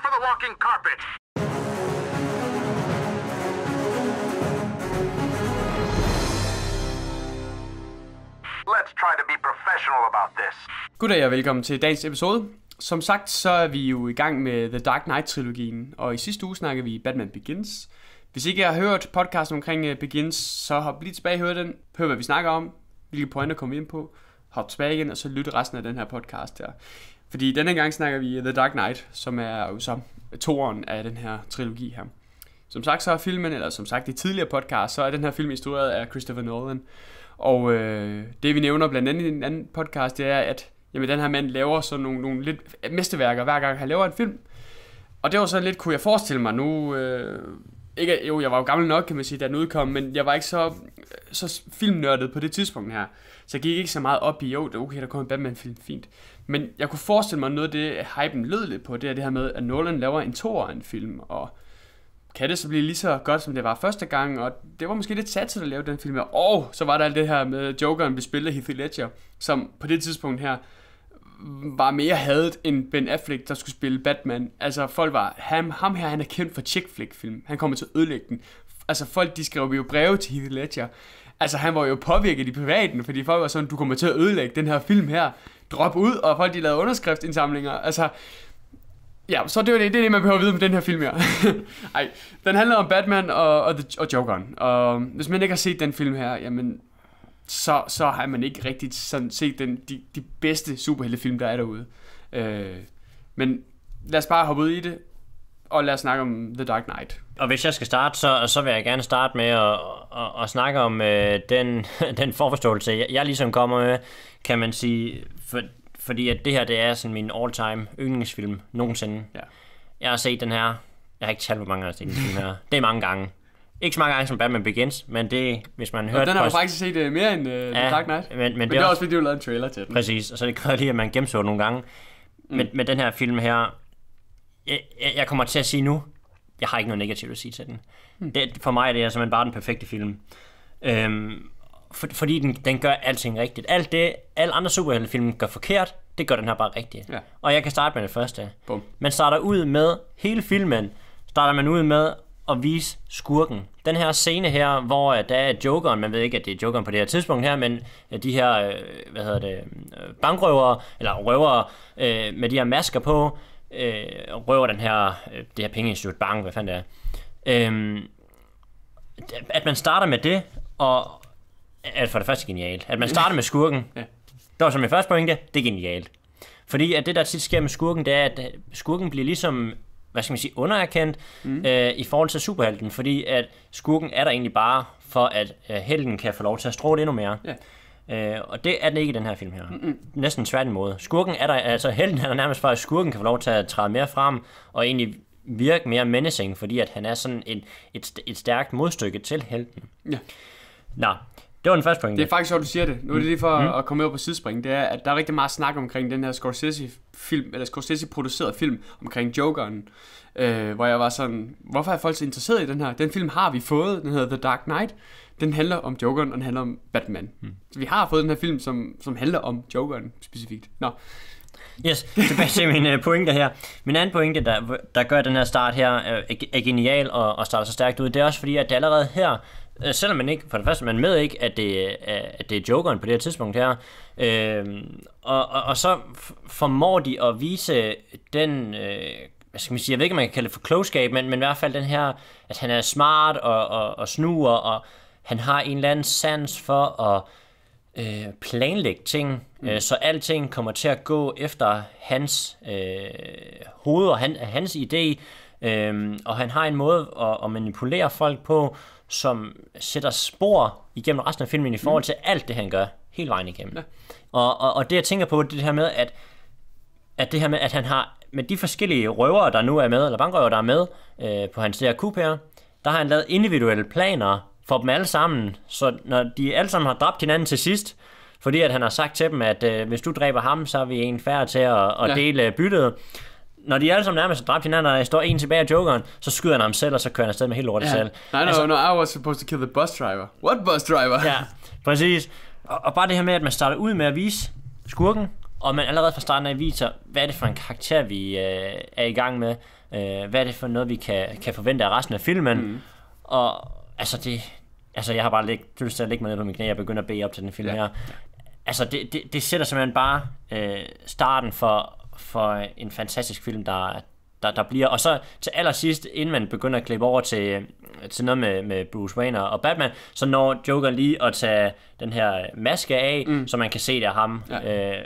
Time for the walking carpet. Let's try to be professional about this. Goddag og velkommen til dagens episode. Som sagt, så er vi jo i gang med The Dark Knight-trilogien, og i sidste uge snakkede vi Batman Begins. Hvis ikke jeg har hørt podcasten omkring øh, Begins, så hop lige tilbage og hør den. Hør, hvad vi snakker om, hvilke pointer kommer vi ind på, hop tilbage igen, og så lyt resten af den her podcast her. Fordi denne gang snakker vi The Dark Knight, som er jo så toren af den her trilogi her. Som sagt så er filmen, eller som sagt i tidligere podcast, så er den her film instrueret af Christopher Nolan. Og øh, det vi nævner blandt andet i en anden podcast, det er, at jamen, den her mand laver sådan nogle, nogle lidt mesterværker, hver gang han laver en film. Og det var sådan lidt, kunne jeg forestille mig nu... Øh, ikke, jo, jeg var jo gammel nok, kan man sige, da den udkom, men jeg var ikke så, så filmnørdet på det tidspunkt her. Så jeg gik ikke så meget op i, jo, det er okay, der kommer en Batman-film, fint. Men jeg kunne forestille mig noget af det, hypen lød lidt på, det er det her med, at Nolan laver en to en film, og kan det så blive lige så godt, som det var første gang, og det var måske lidt til at lave den film, og så var der alt det her med Jokeren blev spillet Heath Ledger, som på det tidspunkt her, var mere hadet end Ben Affleck, der skulle spille Batman. Altså folk var, ham, ham her, han er kendt for chick flick film. Han kommer til at ødelægge den. Altså folk, de skrev jo breve til Heath Ledger altså han var jo påvirket i privaten, fordi folk var sådan, du kommer til at ødelægge den her film her, drop ud, og folk de lavede underskriftindsamlinger, altså, ja, så det er det, det er det, man behøver at vide om den her film her. Ej, den handler om Batman og, og, the, og Jokeren, og hvis man ikke har set den film her, jamen, så, så har man ikke rigtig sådan set den, de, de bedste superheltefilm, der er derude. Øh, men lad os bare hoppe ud i det og lad os snakke om The Dark Knight. Og hvis jeg skal starte, så, så vil jeg gerne starte med at, at, at snakke om øh, den, den forforståelse, jeg, jeg ligesom kommer med, kan man sige, for, fordi at det her det er sådan min all-time yndlingsfilm nogensinde. Ja. Jeg har set den her, jeg har ikke talt, hvor mange gange jeg har set den her. Det er mange gange. Ikke så mange gange som Batman Begins, men det, hvis man hører... Den har jo faktisk set uh, mere end uh, ja, The Dark Knight. Men, men, men det, er også, fordi, du lavet en trailer til den. Præcis, og så det kræver lige, at man gemmer nogle gange. Mm. Men, men den her film her, jeg, jeg kommer til at sige nu, jeg har ikke noget negativt at sige til den. Hmm. Det, for mig er det simpelthen bare den perfekte film. Øhm, for, fordi den, den gør alting rigtigt. Alt det, alle andre superheltefilm gør forkert, det gør den her bare rigtigt. Ja. Og jeg kan starte med det første. Bum. Man starter ud med, hele filmen starter man ud med at vise skurken. Den her scene her, hvor øh, der er jokeren, man ved ikke, at det er jokeren på det her tidspunkt her, men øh, de her, øh, hvad hedder det, bankrøvere, eller røvere med de her masker på, øh, røver den her, øh, det her pengeinstitut, bank, hvad fanden det er. Øhm, at man starter med det, og at for det første genialt. At man starter med skurken, ja. det var som min første pointe, det er genialt. Fordi at det, der tit sker med skurken, det er, at skurken bliver ligesom hvad skal man sige, undererkendt mm. øh, i forhold til superhelten, fordi at skurken er der egentlig bare for, at øh, helten kan få lov til at stråle endnu mere. Ja. Øh, og det er den ikke i den her film her. Mm-mm. Næsten tværtimod. Skurken er der, altså helten er der nærmest for, at skurken kan få lov til at træde mere frem, og egentlig virke mere menacing, fordi at han er sådan en, et, et stærkt modstykke til helten. Ja. Nå, det var den første point. Det er faktisk sjovt, du siger det. Nu er det lige for mm. at komme med på sidespring. Det er, at der er rigtig meget snak omkring den her Scorsese-film, eller Scorsese-produceret film omkring Jokeren. Øh, hvor jeg var sådan, hvorfor er folk så interesseret i den her? Den film har vi fået, den hedder The Dark Knight den handler om Jokeren, og den handler om Batman. Hmm. Så vi har fået den her film, som, som handler om Jokeren specifikt. Nå. Yes, tilbage til mine uh, øh, pointe her. Min anden pointe, der, der gør den her start her, øh, er, er genial og, og starter så stærkt ud, det er også fordi, at det allerede her, øh, selvom man ikke, for det første, man med ikke, at det, at det er jokeren på det her tidspunkt her, øh, og, og, og så formår de at vise den, øh, hvad skal man sige, jeg ved ikke, om man kan kalde det for klogskab, men, men i hvert fald den her, at han er smart og, og, og snuer, og han har en eller anden sans for at øh, planlægge ting, mm. øh, så alting kommer til at gå efter hans øh, hoved og han, hans idé, øh, og han har en måde at, at manipulere folk på, som sætter spor igennem resten af filmen i forhold mm. til mm. alt det, han gør, hele vejen igennem. Ja. Og, og, og det, jeg tænker på, det, det her med, at at det her med, at han har med de forskellige røvere, der nu er med, eller bankrøvere, der er med øh, på hans der her, der har han lavet individuelle planer for dem alle sammen. Så når de alle sammen har dræbt hinanden til sidst, fordi at han har sagt til dem, at øh, hvis du dræber ham, så er vi en færre til at, at ja. dele øh, byttet. Når de alle sammen nærmest har dræbt hinanden, og der står en tilbage af jokeren, så skyder han ham selv, og så kører han afsted med helt lortet ja. selv. Nej, no, altså, no, I was supposed to kill the bus driver. What bus driver? ja, præcis. Og, og bare det her med, at man starter ud med at vise skurken, og man allerede fra starten af viser, hvad er det for en karakter, vi øh, er i gang med, øh, hvad er det for noget, vi kan, kan forvente af resten af filmen, mm. og altså det, altså jeg har bare læg, lyst til at lægge mig ned på min knæ og begynde at bede op til den film ja. her. Altså det, det, det sætter simpelthen bare øh, starten for, for en fantastisk film, der, der, der bliver. Og så til allersidst, inden man begynder at klippe over til, øh, til noget med, med Bruce Wayne og Batman, så når Joker lige at tage den her maske af, mm. så man kan se det af ham. Ja. Øh,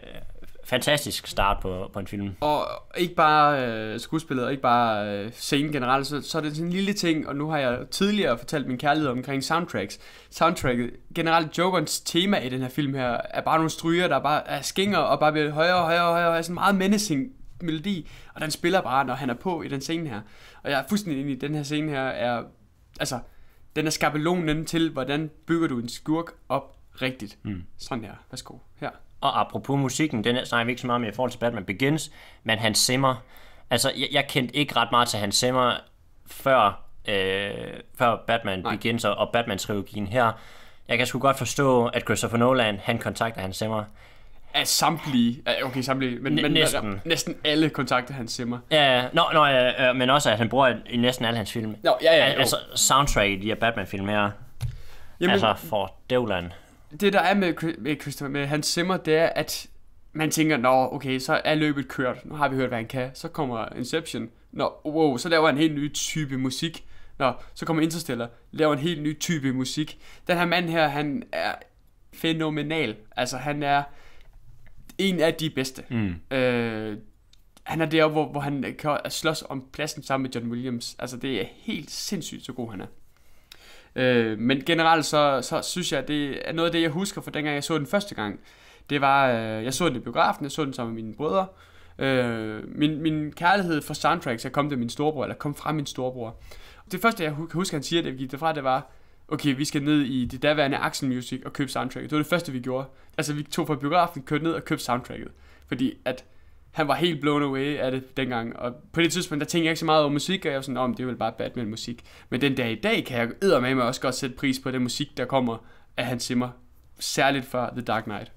fantastisk start på, på en film. Og ikke bare øh, skuespillet, og ikke bare øh, scenen generelt, så, så er det sådan en lille ting, og nu har jeg tidligere fortalt min kærlighed omkring soundtracks. Soundtracket, generelt Jokerens tema i den her film her, er bare nogle stryger, der bare er skinger, og bare bliver højere og højere og højere, og er sådan meget menacing melodi, og den spiller bare, når han er på i den scene her. Og jeg er fuldstændig enig i, den her scene her er, altså, den er skabelonen til, hvordan bygger du en skurk op rigtigt. Mm. Sådan her, værsgo, her. Og apropos musikken, den snakker vi ikke så meget om i forhold til Batman Begins, men Hans Zimmer. Altså, jeg, jeg kendte ikke ret meget til Hans Zimmer før, øh, før Batman Nej. Begins og, og Batman-trilogien her. Jeg kan sgu godt forstå, at Christopher Nolan, han kontakter Hans Zimmer. Af samtlige, okay samtlige, men, men næsten. næsten alle kontakter han Zimmer. Ja, nå, nå, ja, men også at han bruger i næsten alle hans film. Nå, ja, ja, jo. Altså soundtrack i de her Batman-film her. Jamen, altså for Devland det der er med, med, med Hans Zimmer, det er, at man tænker, nå, okay, så er løbet kørt. Nu har vi hørt, hvad han kan. Så kommer Inception. Nå, wow, så laver han en helt ny type musik. Nå, så kommer Interstellar. Laver en helt ny type musik. Den her mand her, han er fænomenal. Altså, han er en af de bedste. Mm. Øh, han er deroppe, hvor, hvor han kan slås om pladsen sammen med John Williams. Altså, det er helt sindssygt, så god han er. Øh, men generelt så, så synes jeg, det er noget af det, jeg husker fra dengang, jeg så den første gang. Det var, øh, jeg så den i biografen, jeg så den sammen med mine brødre. Øh, min, min kærlighed for soundtracks, jeg kom til min storebror, eller kom fra min storebror. Det første, jeg kan huske, han siger, det vi gik derfra, det var, okay, vi skal ned i det daværende Axel Music og købe soundtracket. Det var det første, vi gjorde. Altså, vi tog fra biografen, kørte ned og købte soundtracket. Fordi at han var helt blown away af det dengang. Og på det tidspunkt, der tænkte jeg ikke så meget over musik, og jeg var sådan, om det er vel bare Batman-musik. Men den dag i dag kan jeg med mig også godt sætte pris på den musik, der kommer af Hans Zimmer. Særligt fra The Dark Knight.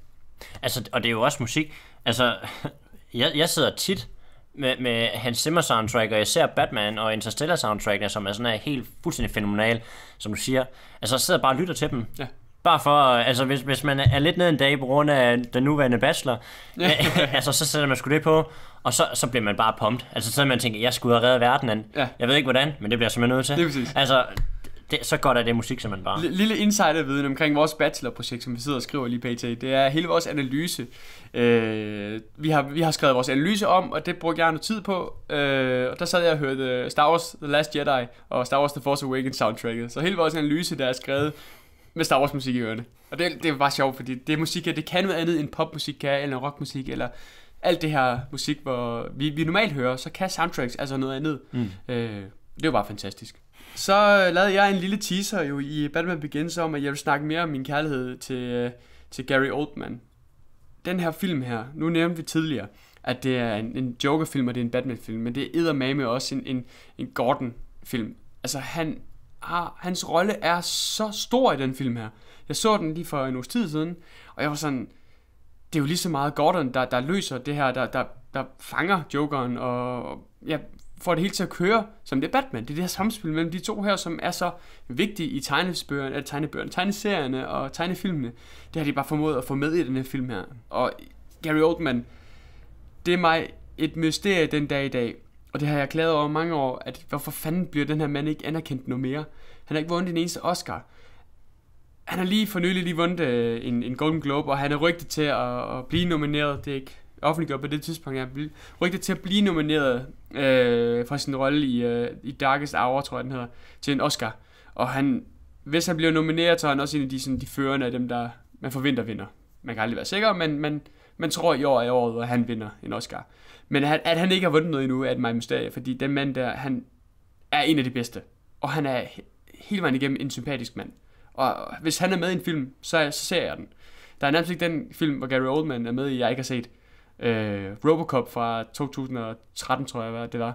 Altså, og det er jo også musik. Altså, jeg, jeg sidder tit med, med Hans Zimmer soundtrack, og især Batman og Interstellar soundtrackene, som er sådan er helt fuldstændig fænomenal, som du siger. Altså, jeg sidder bare og lytter til dem. Ja. Bare for, øh, altså hvis, hvis man er lidt ned en dag på grund af den nuværende bachelor, ja. altså så sætter man sgu det på, og så, så bliver man bare pumped. Altså så man tænker, jeg skulle have reddet verden, ja. jeg ved ikke hvordan, men det bliver jeg simpelthen nødt til. Det er præcis. Altså, det, så godt er det musik, som man bare... Lille viden omkring vores bachelorprojekt, som vi sidder og skriver lige pt. Det er hele vores analyse. Øh, vi, har, vi har skrevet vores analyse om, og det brugte jeg noget tid på. Øh, og der sad jeg og hørte Star Wars The Last Jedi og Star Wars The Force Awakens soundtracket. Så hele vores analyse, der er skrevet med Star Wars musik i ørerne. Og det, det er bare sjovt, fordi det musik her, det kan noget andet end popmusik kan, eller rockmusik, eller alt det her musik, hvor vi, vi normalt hører, så kan soundtracks altså noget andet. Mm. Øh, det var bare fantastisk. Så øh, lavede jeg en lille teaser jo i Batman Begins om, at jeg vil snakke mere om min kærlighed til, øh, til Gary Oldman. Den her film her, nu nævnte vi tidligere, at det er en, en Joker-film, og det er en Batman-film, men det er med også en, en, en Gordon-film. Altså han har, hans rolle er så stor i den film her. Jeg så den lige for en uges tid siden, og jeg var sådan, det er jo lige så meget Gordon, der, der løser det her, der, der, der fanger Jokeren, og ja, får det hele til at køre, som det er Batman. Det er det her samspil mellem de to her, som er så vigtige i tegnebøgerne, eller tegnebøgerne, tegneserierne og tegnefilmene. Det har de bare formået at få med i den her film her. Og Gary Oldman, det er mig et mysterie den dag i dag. Og det har jeg klaget over mange år, at hvorfor fanden bliver den her mand ikke anerkendt noget mere? Han har ikke vundet en eneste Oscar. Han har lige for nylig lige vundet øh, en, en Golden Globe, og han er rygtet til at, at blive nomineret. Det er ikke offentliggjort på det tidspunkt. Han er rygtet til at blive nomineret øh, for sin rolle i, øh, i Darkest Hour, tror jeg den hedder, til en Oscar. Og han, hvis han bliver nomineret, så er han også en af de, sådan, de førende af dem, der man forventer vinder. Man kan aldrig være sikker, men man, man tror, i år er året, hvor han vinder en Oscar. Men at, at han ikke har vundet noget endnu, er et meget mysterie, fordi den mand der, han er en af de bedste. Og han er hele vejen igennem en sympatisk mand. Og hvis han er med i en film, så, så ser jeg den. Der er nærmest ikke den film, hvor Gary Oldman er med i, jeg ikke har set. Øh, Robocop fra 2013, tror jeg, hvad det var.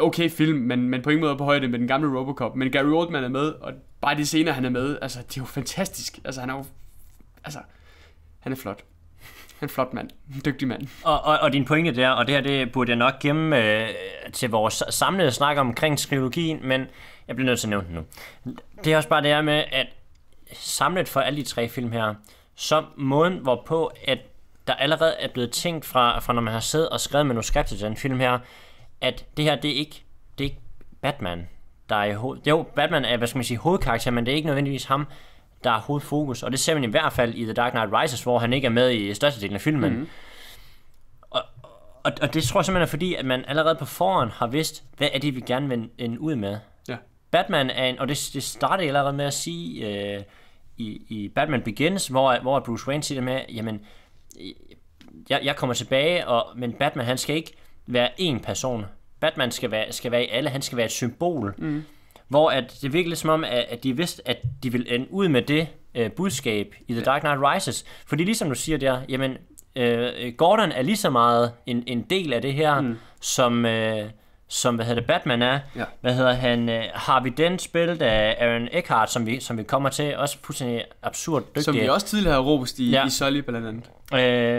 Okay film, men, men på ingen måde på højde med den gamle Robocop. Men Gary Oldman er med, og bare de scener, han er med, altså, det er jo fantastisk. Altså, han er jo... Altså, han er flot. Han er en flot mand. En dygtig mand. Og, og, og din pointe der, og det her det burde jeg nok gemme øh, til vores samlede snak omkring skriologien, men jeg bliver nødt til at nævne den nu. Det er også bare det her med, at samlet for alle de tre film her, så måden hvorpå, at der allerede er blevet tænkt fra, fra når man har siddet og skrevet manuskriptet til den film her, at det her, det er ikke, det er ikke Batman, der er i hoved... Jo, Batman er, hvad skal man sige, hovedkarakter, men det er ikke nødvendigvis ham, der er hovedfokus, og det ser man i hvert fald i The Dark Knight Rises, hvor han ikke er med i størstedelen af filmen. Mm. Og, og, og det tror jeg simpelthen er fordi, at man allerede på forhånd har vidst, hvad er det, vi gerne vil ende ud med. Ja. Batman er en, og det, det startede jeg allerede med at sige øh, i, i Batman Begins, hvor, hvor Bruce Wayne siger det med, jamen, jeg, jeg kommer tilbage, og, men Batman han skal ikke være én person. Batman skal være, skal være i alle, han skal være et symbol. Mm. Hvor at det virkelig som om, at, at de vidste, at de ville ende ud med det øh, budskab i The Dark Knight Rises. Fordi ligesom du siger der, jamen, øh, Gordon er lige så meget en, en del af det her, mm. som... Øh, som hvad hedder det, Batman er. Ja. Hvad hedder han? Øh, vi den spillet af Aaron Eckhart, som vi, som vi kommer til. Også fuldstændig absurd dygtig. Som vi også tidligere har rost i, ja. i Sully blandt andet.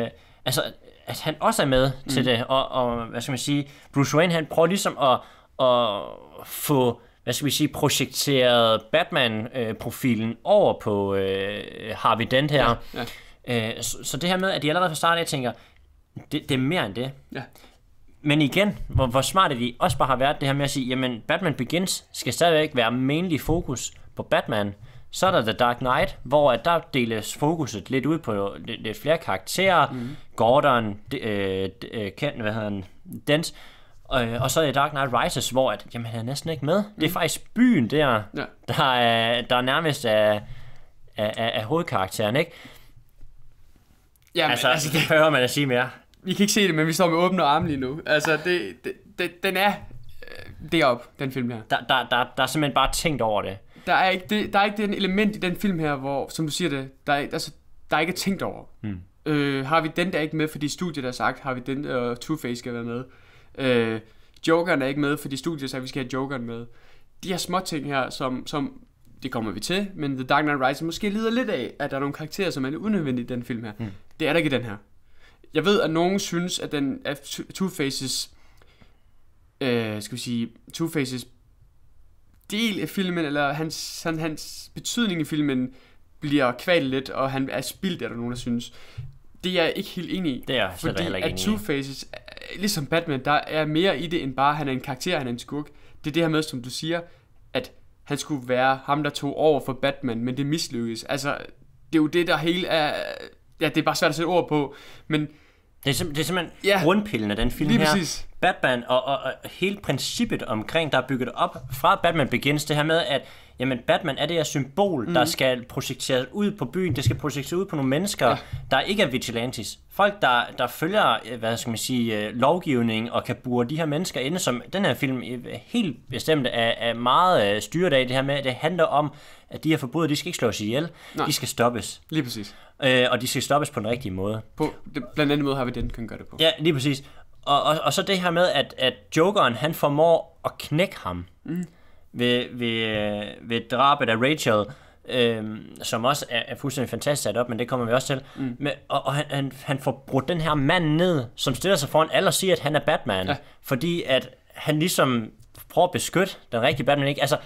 Øh, altså, at han også er med mm. til det. Og, og, hvad skal man sige? Bruce Wayne, han prøver ligesom at, at få hvad skal vi sige, projekteret Batman-profilen over på øh, Harvey Dent her. Ja, ja. Øh, så, så det her med, at de allerede fra starten af tænker, det, det er mere end det. Ja. Men igen, hvor, hvor smart er de også bare har været det her med at sige, jamen Batman Begins skal stadigvæk være mainly fokus på Batman. Så er der The Dark Knight, hvor at der deles fokuset lidt ud på lidt, lidt flere karakterer. Mm. Gordon, de, øh, de, øh, Kent, hvad hedder han, Dent, Øh, og så er Dark Knight Rises, hvor at, jamen, han er næsten ikke med. Det er mm. faktisk byen der, ja. der, er, der er nærmest er, er, af hovedkarakteren, ikke? Jamen, altså, altså, det hører man at sige mere. Vi kan ikke se det, men vi står med åbne arme lige nu. Altså, det, det, det, den er øh, derop den film her. Der, der, der, der er simpelthen bare tænkt over det. Der er ikke det, der er ikke den element i den film her, hvor, som du siger det, der, er, altså, der er ikke tænkt over. Mm. Øh, har vi den der ikke med, fordi studiet har sagt, har vi den, og uh, Two-Face skal være med. Øh, Jokeren er ikke med, fordi studiet sagde, at vi skal have Jokeren med. De her små ting her, som, som det kommer vi til, men The Dark Knight Rises måske lider lidt af, at der er nogle karakterer, som er lidt unødvendige i den film her. Mm. Det er der ikke i den her. Jeg ved, at nogen synes, at den er Two Faces, øh, skal vi sige, Two Faces del af filmen, eller hans, han, hans betydning i filmen, bliver kvalt lidt, og han er spildt, er der nogen, der synes. Det er jeg ikke helt enig i. Det er jeg fordi, heller ikke at Two Faces ligesom Batman, der er mere i det, end bare han er en karakter, han er en skurk. Det er det her med, som du siger, at han skulle være ham, der tog over for Batman, men det mislykkedes. Altså, det er jo det, der hele er... Ja, det er bare svært at sætte ord på, men... Det er, sim- det er simpelthen ja, grundpillen af den film lige her. Præcis. Batman og, og, og hele princippet omkring, der er bygget op fra Batman Begins, det her med, at jamen Batman er det her symbol, mm. der skal projekteres ud på byen, det skal projekteres ud på nogle mennesker, ja. der ikke er vigilantes. Folk, der, der følger, øh, hvad skal man sige, øh, lovgivning og kan bure de her mennesker inde, som den her film øh, helt bestemt er, er meget styret af det her med, at det handler om, at de her forbrydere, de skal ikke slås ihjel, Nej. de skal stoppes. Lige præcis. Øh, og de skal stoppes på den rigtige måde. På, det, blandt andet måde har vi den, kan gøre det på. Ja, lige præcis. Og, og, og så det her med, at, at jokeren, han formår at knække ham. Mm ved, ved, ved drabet af Rachel, øh, som også er, er fuldstændig fantastisk sat op, men det kommer vi også til. Mm. Men, og og han, han, han får brudt den her mand ned, som stiller sig foran alle og siger, at han er Batman. Ja. Fordi at han ligesom prøver at beskytte den rigtige Batman. Ikke? Altså,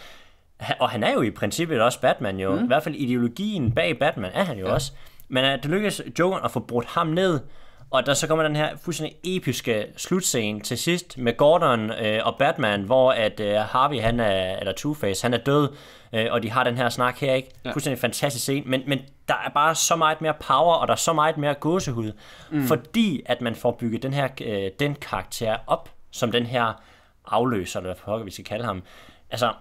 og han er jo i princippet også Batman jo. Mm. I hvert fald ideologien bag Batman er han jo ja. også. Men at øh, det lykkes Jokeren at få brudt ham ned, og der så kommer den her fuldstændig episke slutscene til sidst med Gordon øh, og Batman, hvor at øh, Harvey, han er, eller Two-Face, han er død, øh, og de har den her snak her, ikke? Ja. Fuldstændig fantastisk scene, men, men der er bare så meget mere power, og der er så meget mere gåsehud, mm. fordi at man får bygget den her øh, den karakter op, som den her afløser, eller hvad vi skal kalde ham. Altså,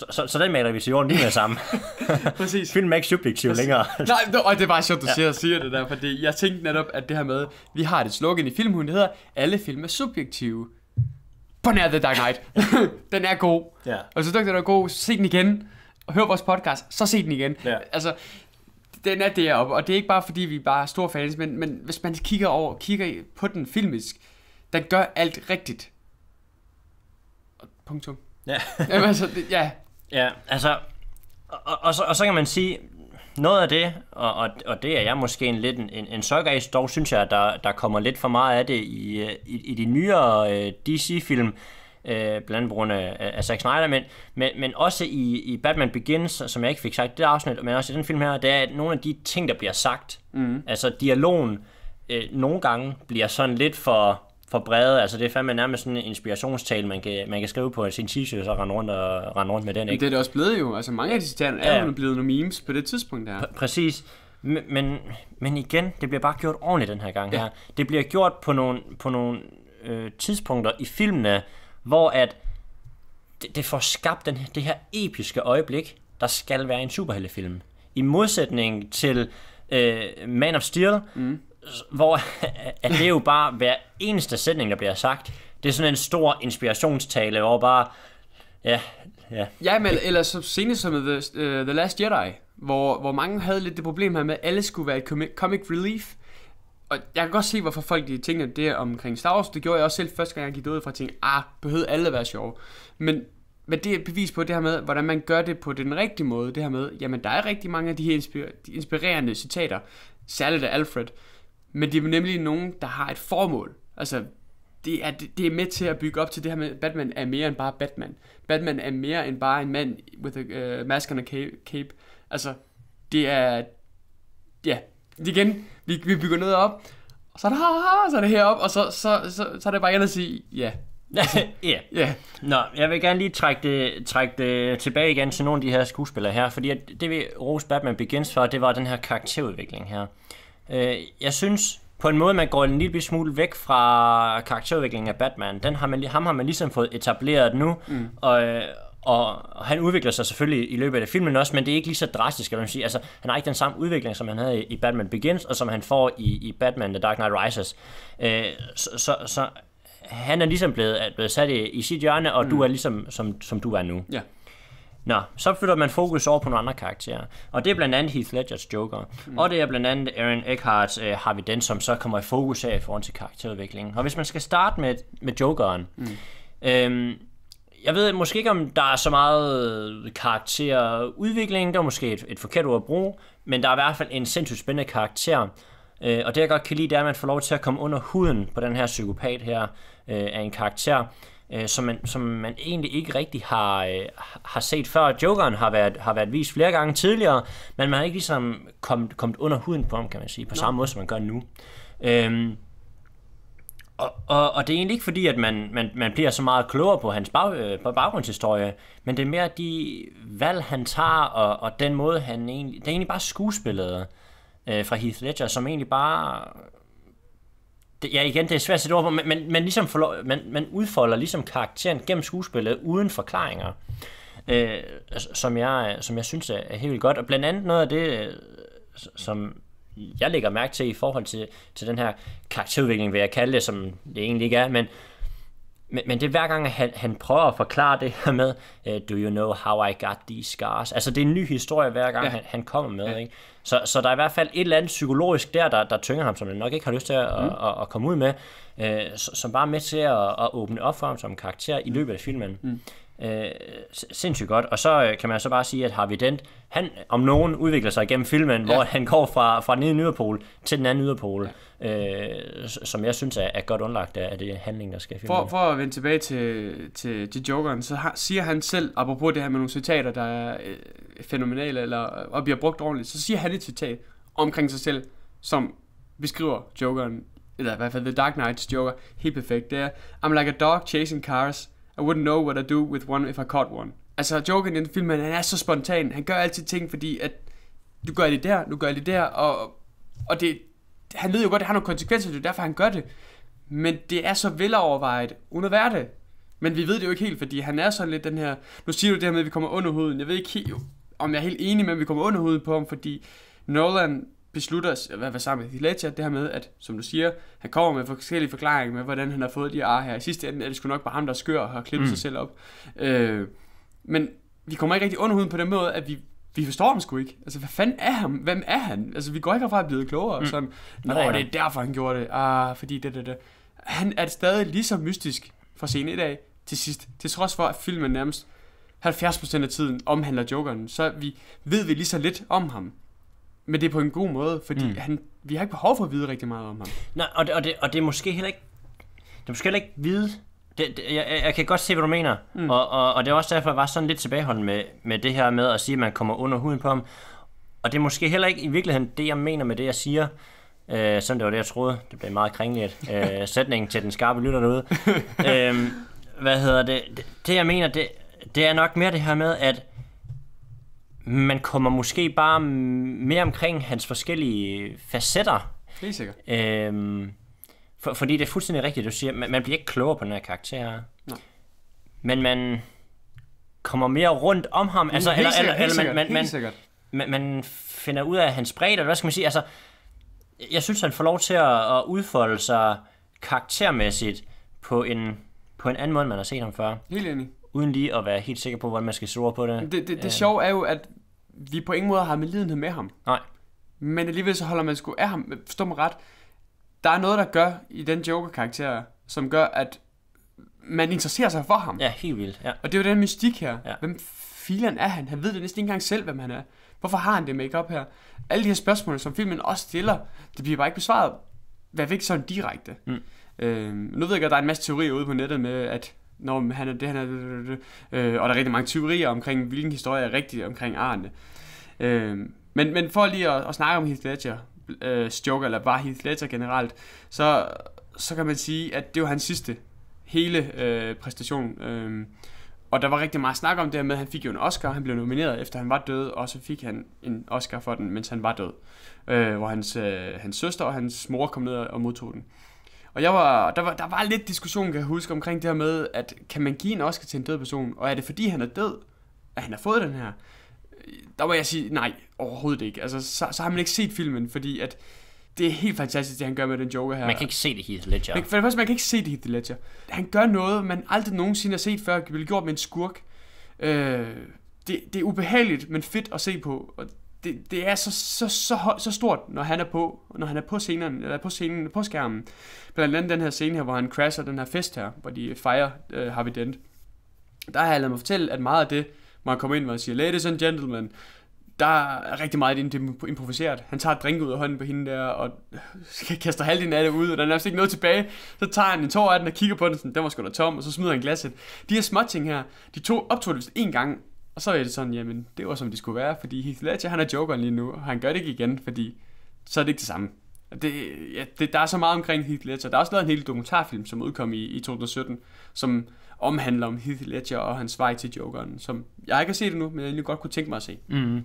så, så, så den maler vi til jorden lige med sammen. Præcis. Film er ikke subjektiv længere. Nej, og det er bare sjovt, du ja. siger, siger det der, fordi jeg tænkte netop, at det her med, vi har det slogan i filmhuden, det hedder, alle film er subjektive. På nær The Dark Knight. den er god. Ja. Og så du den er god, se den igen. Og hør vores podcast, så se den igen. Ja. Altså, den er deroppe, og det er ikke bare fordi, vi er bare store fans, men, men hvis man kigger over, kigger på den filmisk, den gør alt rigtigt. Punktum. Ja. Jamen, altså, det, ja. Ja, altså, og, og, og, så, og så kan man sige, noget af det, og, og, og det er jeg måske en lidt en, en sukker i, dog synes jeg, der, der kommer lidt for meget af det i, øh, i, i de nyere uh, øh, DC-film, øh, blandt andet grund af, af Zack Snyder, men, men, men også i, i Batman Begins, som jeg ikke fik sagt i det afsnit, men også i den film her, det er, at nogle af de ting, der bliver sagt, mm. altså dialogen, øh, nogle gange bliver sådan lidt for for brede. Altså det er fandme nærmest sådan en inspirationstale, man kan, man kan skrive på sin t-shirt og rende rundt, og, rende rundt med den. Ikke? Men det er det også blevet jo. Altså mange af de citater er jo blevet nogle memes på det tidspunkt der. P- præcis. Men, men igen, det bliver bare gjort ordentligt den her gang ja. her. Det bliver gjort på nogle, på nogle øh, tidspunkter i filmene, hvor at det, det får skabt den, det her episke øjeblik, der skal være en superheltefilm. I modsætning til øh, Man of Steel, mm hvor at det jo bare hver eneste sætning, der bliver sagt, det er sådan en stor inspirationstale, hvor bare, ja, ja. Ja, men eller så senest som The, uh, The Last Jedi, hvor, hvor mange havde lidt det problem her med, at alle skulle være et comic relief, og jeg kan godt se, hvorfor folk de tænker det omkring Star Wars. Det gjorde jeg også selv første gang, jeg gik ud fra at tænke, ah, behøvede alle at være sjove. Men, men det er et bevis på det her med, hvordan man gør det på den rigtige måde. Det her med, jamen der er rigtig mange af de her inspir- de inspirerende citater, særligt af Alfred, men det er nemlig nogen, der har et formål. Altså, det er, det, er med til at bygge op til det her med, Batman er mere end bare Batman. Batman er mere end bare en mand with a uh, mask and a cape. Altså, det er... Ja, igen, vi, vi bygger noget op, og så er det, haha, så er det heroppe, og så, så, så, så er det bare igen at sige, ja, yeah. Altså, ja. yeah. yeah. Nå, jeg vil gerne lige trække det, trække det tilbage igen til nogle af de her skuespillere her, fordi det vi Rose Batman Begins for, det var den her karakterudvikling her. Øh, jeg synes på en måde, man går en lille smule væk fra karakterudviklingen af Batman. Den har man, ham har man ligesom fået etableret nu, mm. og, og han udvikler sig selvfølgelig i løbet af filmen også, men det er ikke lige så drastisk, kan man sige. Altså, han har ikke den samme udvikling, som han havde i Batman Begins, og som han får i, i Batman The Dark Knight Rises. Øh, så, så, så han er ligesom blevet, blevet sat i, i sit hjørne, og mm. du er ligesom, som, som du er nu. Ja. Nå, så flytter man fokus over på nogle andre karakterer. Og det er blandt andet Heath Ledger's Joker. Mm. Og det er blandt andet Aaron Eckhart's øh, Harvey Dent, som så kommer i fokus her i forhold til karakterudviklingen. Og hvis man skal starte med, med Jokeren, mm. øhm, jeg ved måske ikke, om der er så meget karakterudvikling, det var måske et, et forkert ord at bruge, men der er i hvert fald en sindssygt spændende karakter. Øh, og det jeg godt kan lide, det er, at man får lov til at komme under huden på den her psykopat her øh, af en karakter øh, som, man, som man egentlig ikke rigtig har, øh, har set før. Jokeren har været, har været vist flere gange tidligere, men man har ikke ligesom kommet, kommet under huden på ham, kan man sige, på samme måde, som man gør nu. Øhm, og, og, og det er egentlig ikke fordi, at man, man, man bliver så meget klogere på hans bag, øh, på baggrundshistorie, men det er mere de valg, han tager, og, og den måde, han egentlig... Det er egentlig bare skuespillet øh, fra Heath Ledger, som egentlig bare det, ja, igen, det er svært at sætte ord på, men, men, men ligesom forlår, man, man udfolder ligesom karakteren gennem skuespillet uden forklaringer, øh, altså, som, jeg, som jeg synes er, er helt vildt godt. Og blandt andet noget af det, øh, som jeg lægger mærke til i forhold til, til den her karakterudvikling, vil jeg kalde det, som det egentlig ikke er, men men, men det er hver gang, at han, han prøver at forklare det her med, uh, do you know how I got these scars? Altså, det er en ny historie, hver gang ja. han, han kommer med. Ja. Ikke? Så, så der er i hvert fald et eller andet psykologisk der, der, der tynger ham, som han nok ikke har lyst til at, mm. at, at, at komme ud med, uh, som bare er med til at, at åbne op for ham som karakter i mm. løbet af filmen. Mm. Øh, sindssygt godt. Og så øh, kan man så bare sige, at Harvey Dent, han om nogen udvikler sig gennem filmen, ja. hvor han går fra, fra den ene yderpol til den anden yderpol, ja. øh, som jeg synes er, er godt underlagt af det handling, der skal filmen. for, for at vende tilbage til, til de jokeren, så har, siger han selv, apropos det her med nogle citater, der er øh, fænomenale eller, øh, og bliver brugt ordentligt, så siger han et citat omkring sig selv, som beskriver jokeren eller i hvert fald The Dark Knights Joker, helt perfekt, det er, I'm like a dog chasing cars, i wouldn't know what I do with one if I caught one. Altså, Joker i den film, han er så spontan. Han gør altid ting, fordi at du gør det der, du gør det der, og, og det, han ved jo godt, det har nogle konsekvenser, det er derfor, han gør det. Men det er så velovervejet, uden at være det. Men vi ved det jo ikke helt, fordi han er sådan lidt den her... Nu siger du det her med, at vi kommer under huden. Jeg ved ikke helt, om jeg er helt enig med, at vi kommer under huden på ham, fordi Nolan beslutter at være sammen med Hilatia, det her med, at, som du siger, han kommer med forskellige forklaringer med, hvordan han har fået de ar her. I sidste ende er det sgu nok bare ham, der skør og har klippet mm. sig selv op. Øh, men vi kommer ikke rigtig under huden på den måde, at vi, vi forstår ham sgu ikke. Altså, hvad fanden er ham? Hvem er han? Altså, vi går ikke herfra at er blevet klogere. Mm. Sådan, Nå, Nej, det er derfor, han gjorde det. Ah, fordi det, det, det. Han er stadig lige så mystisk fra scene i dag til sidst. Til trods for, at filmen nærmest 70% af tiden omhandler jokeren, så vi, ved vi lige så lidt om ham. Men det er på en god måde, fordi mm. han, vi har ikke behov for at vide rigtig meget om ham. Nej, og det, og det, og det er måske heller ikke... Det er måske heller ikke vide... Det, det, jeg, jeg kan godt se, hvad du mener. Mm. Og, og, og det er også derfor, jeg var sådan lidt tilbageholden med, med det her med at sige, at man kommer under huden på ham. Og det er måske heller ikke i virkeligheden det, jeg mener med det, jeg siger. Øh, sådan det var det, jeg troede. Det blev meget kringlet. Øh, sætningen til den skarpe lytter derude. øh, hvad hedder det? det? Det, jeg mener, det, det er nok mere det her med, at man kommer måske bare mere omkring hans forskellige facetter. Det er sikkert. Øhm, for, fordi det er fuldstændig rigtigt, du siger, man, man bliver ikke klogere på den her karakter her. Nej. Men man kommer mere rundt om ham. Altså, helt eller, sikkert, eller, helt eller, man, man, sikkert. Man, man, man finder ud af hans bredde, hvad skal man sige? Altså, jeg synes, han får lov til at, at udfolde sig karaktermæssigt på en, på en anden måde, man har set ham før. Helt enig uden lige at være helt sikker på, hvordan man skal sove på det. Det, det, det øh. sjove er jo, at vi på ingen måde har medlidenhed med ham. Nej. Men alligevel så holder man sgu af ham. Forstå mig ret. Der er noget, der gør i den Joker-karakter, som gør, at man interesserer sig for ham. Ja, helt vildt. Ja. Og det er jo den mystik her. Ja. Hvem filen er han? Han ved det næsten ikke engang selv, hvem han er. Hvorfor har han det makeup her? Alle de her spørgsmål, som filmen også stiller, det bliver bare ikke besvaret. Hvad væk sådan direkte. Mm. Øh, nu ved jeg godt, at der er en masse teorier ude på nettet med, at når han er det, han er det, øh, Og der er rigtig mange teorier omkring, hvilken historie er rigtig omkring Arne. Øh, men, men for lige at, at snakke om Heath Ledger, øh, Joker, eller bare Heath Ledger generelt, så, så kan man sige, at det var hans sidste hele øh, præstation. Øh, og der var rigtig meget snak om det her med, at han fik jo en Oscar, han blev nomineret efter han var død, og så fik han en Oscar for den, mens han var død. Øh, hvor hans, øh, hans søster og hans mor kom ned og modtog den. Og jeg var, der, var, der var lidt diskussion, kan jeg huske, omkring det her med, at kan man give en Oscar til en død person? Og er det fordi, han er død, at han har fået den her? Der må jeg sige, nej, overhovedet ikke. Altså, så, så har man ikke set filmen, fordi at det er helt fantastisk, det han gør med den Joker her. Man kan ikke se det Heath Ledger. Man, for det første, man kan ikke se det Heath Ledger. Han gør noget, man aldrig nogensinde har set før, bliver gjort med en skurk. Øh, det, det er ubehageligt, men fedt at se på. Og det, det er så, så, så, så stort, når han er på, når han er på scenen, eller på scenen, på skærmen. Blandt andet den her scene her, hvor han crasher den her fest her, hvor de fejrer øh, Harvey Dent. Der har jeg lavet mig fortælle, at meget af det, man kommer ind og siger, ladies and gentlemen, der er rigtig meget det er improviseret. Han tager et drink ud af hånden på hende der, og kaster halvdelen af det ud, og der er nærmest ikke noget tilbage. Så tager han en tår af den og kigger på den, sådan, den var sgu da tom, og så smider han glasset. De her smutting her, de to optog det vist en gang, og så er det sådan, jamen, det var som det skulle være, fordi Heath Ledger, han er jokeren lige nu, og han gør det ikke igen, fordi så er det ikke det samme. Det, ja, det, der er så meget omkring Heath Ledger. Der er også lavet en hel dokumentarfilm, som udkom i, i 2017, som omhandler om Heath Ledger og hans vej til Jokeren, som jeg ikke har set endnu, men jeg egentlig godt kunne tænke mig at se. Mm.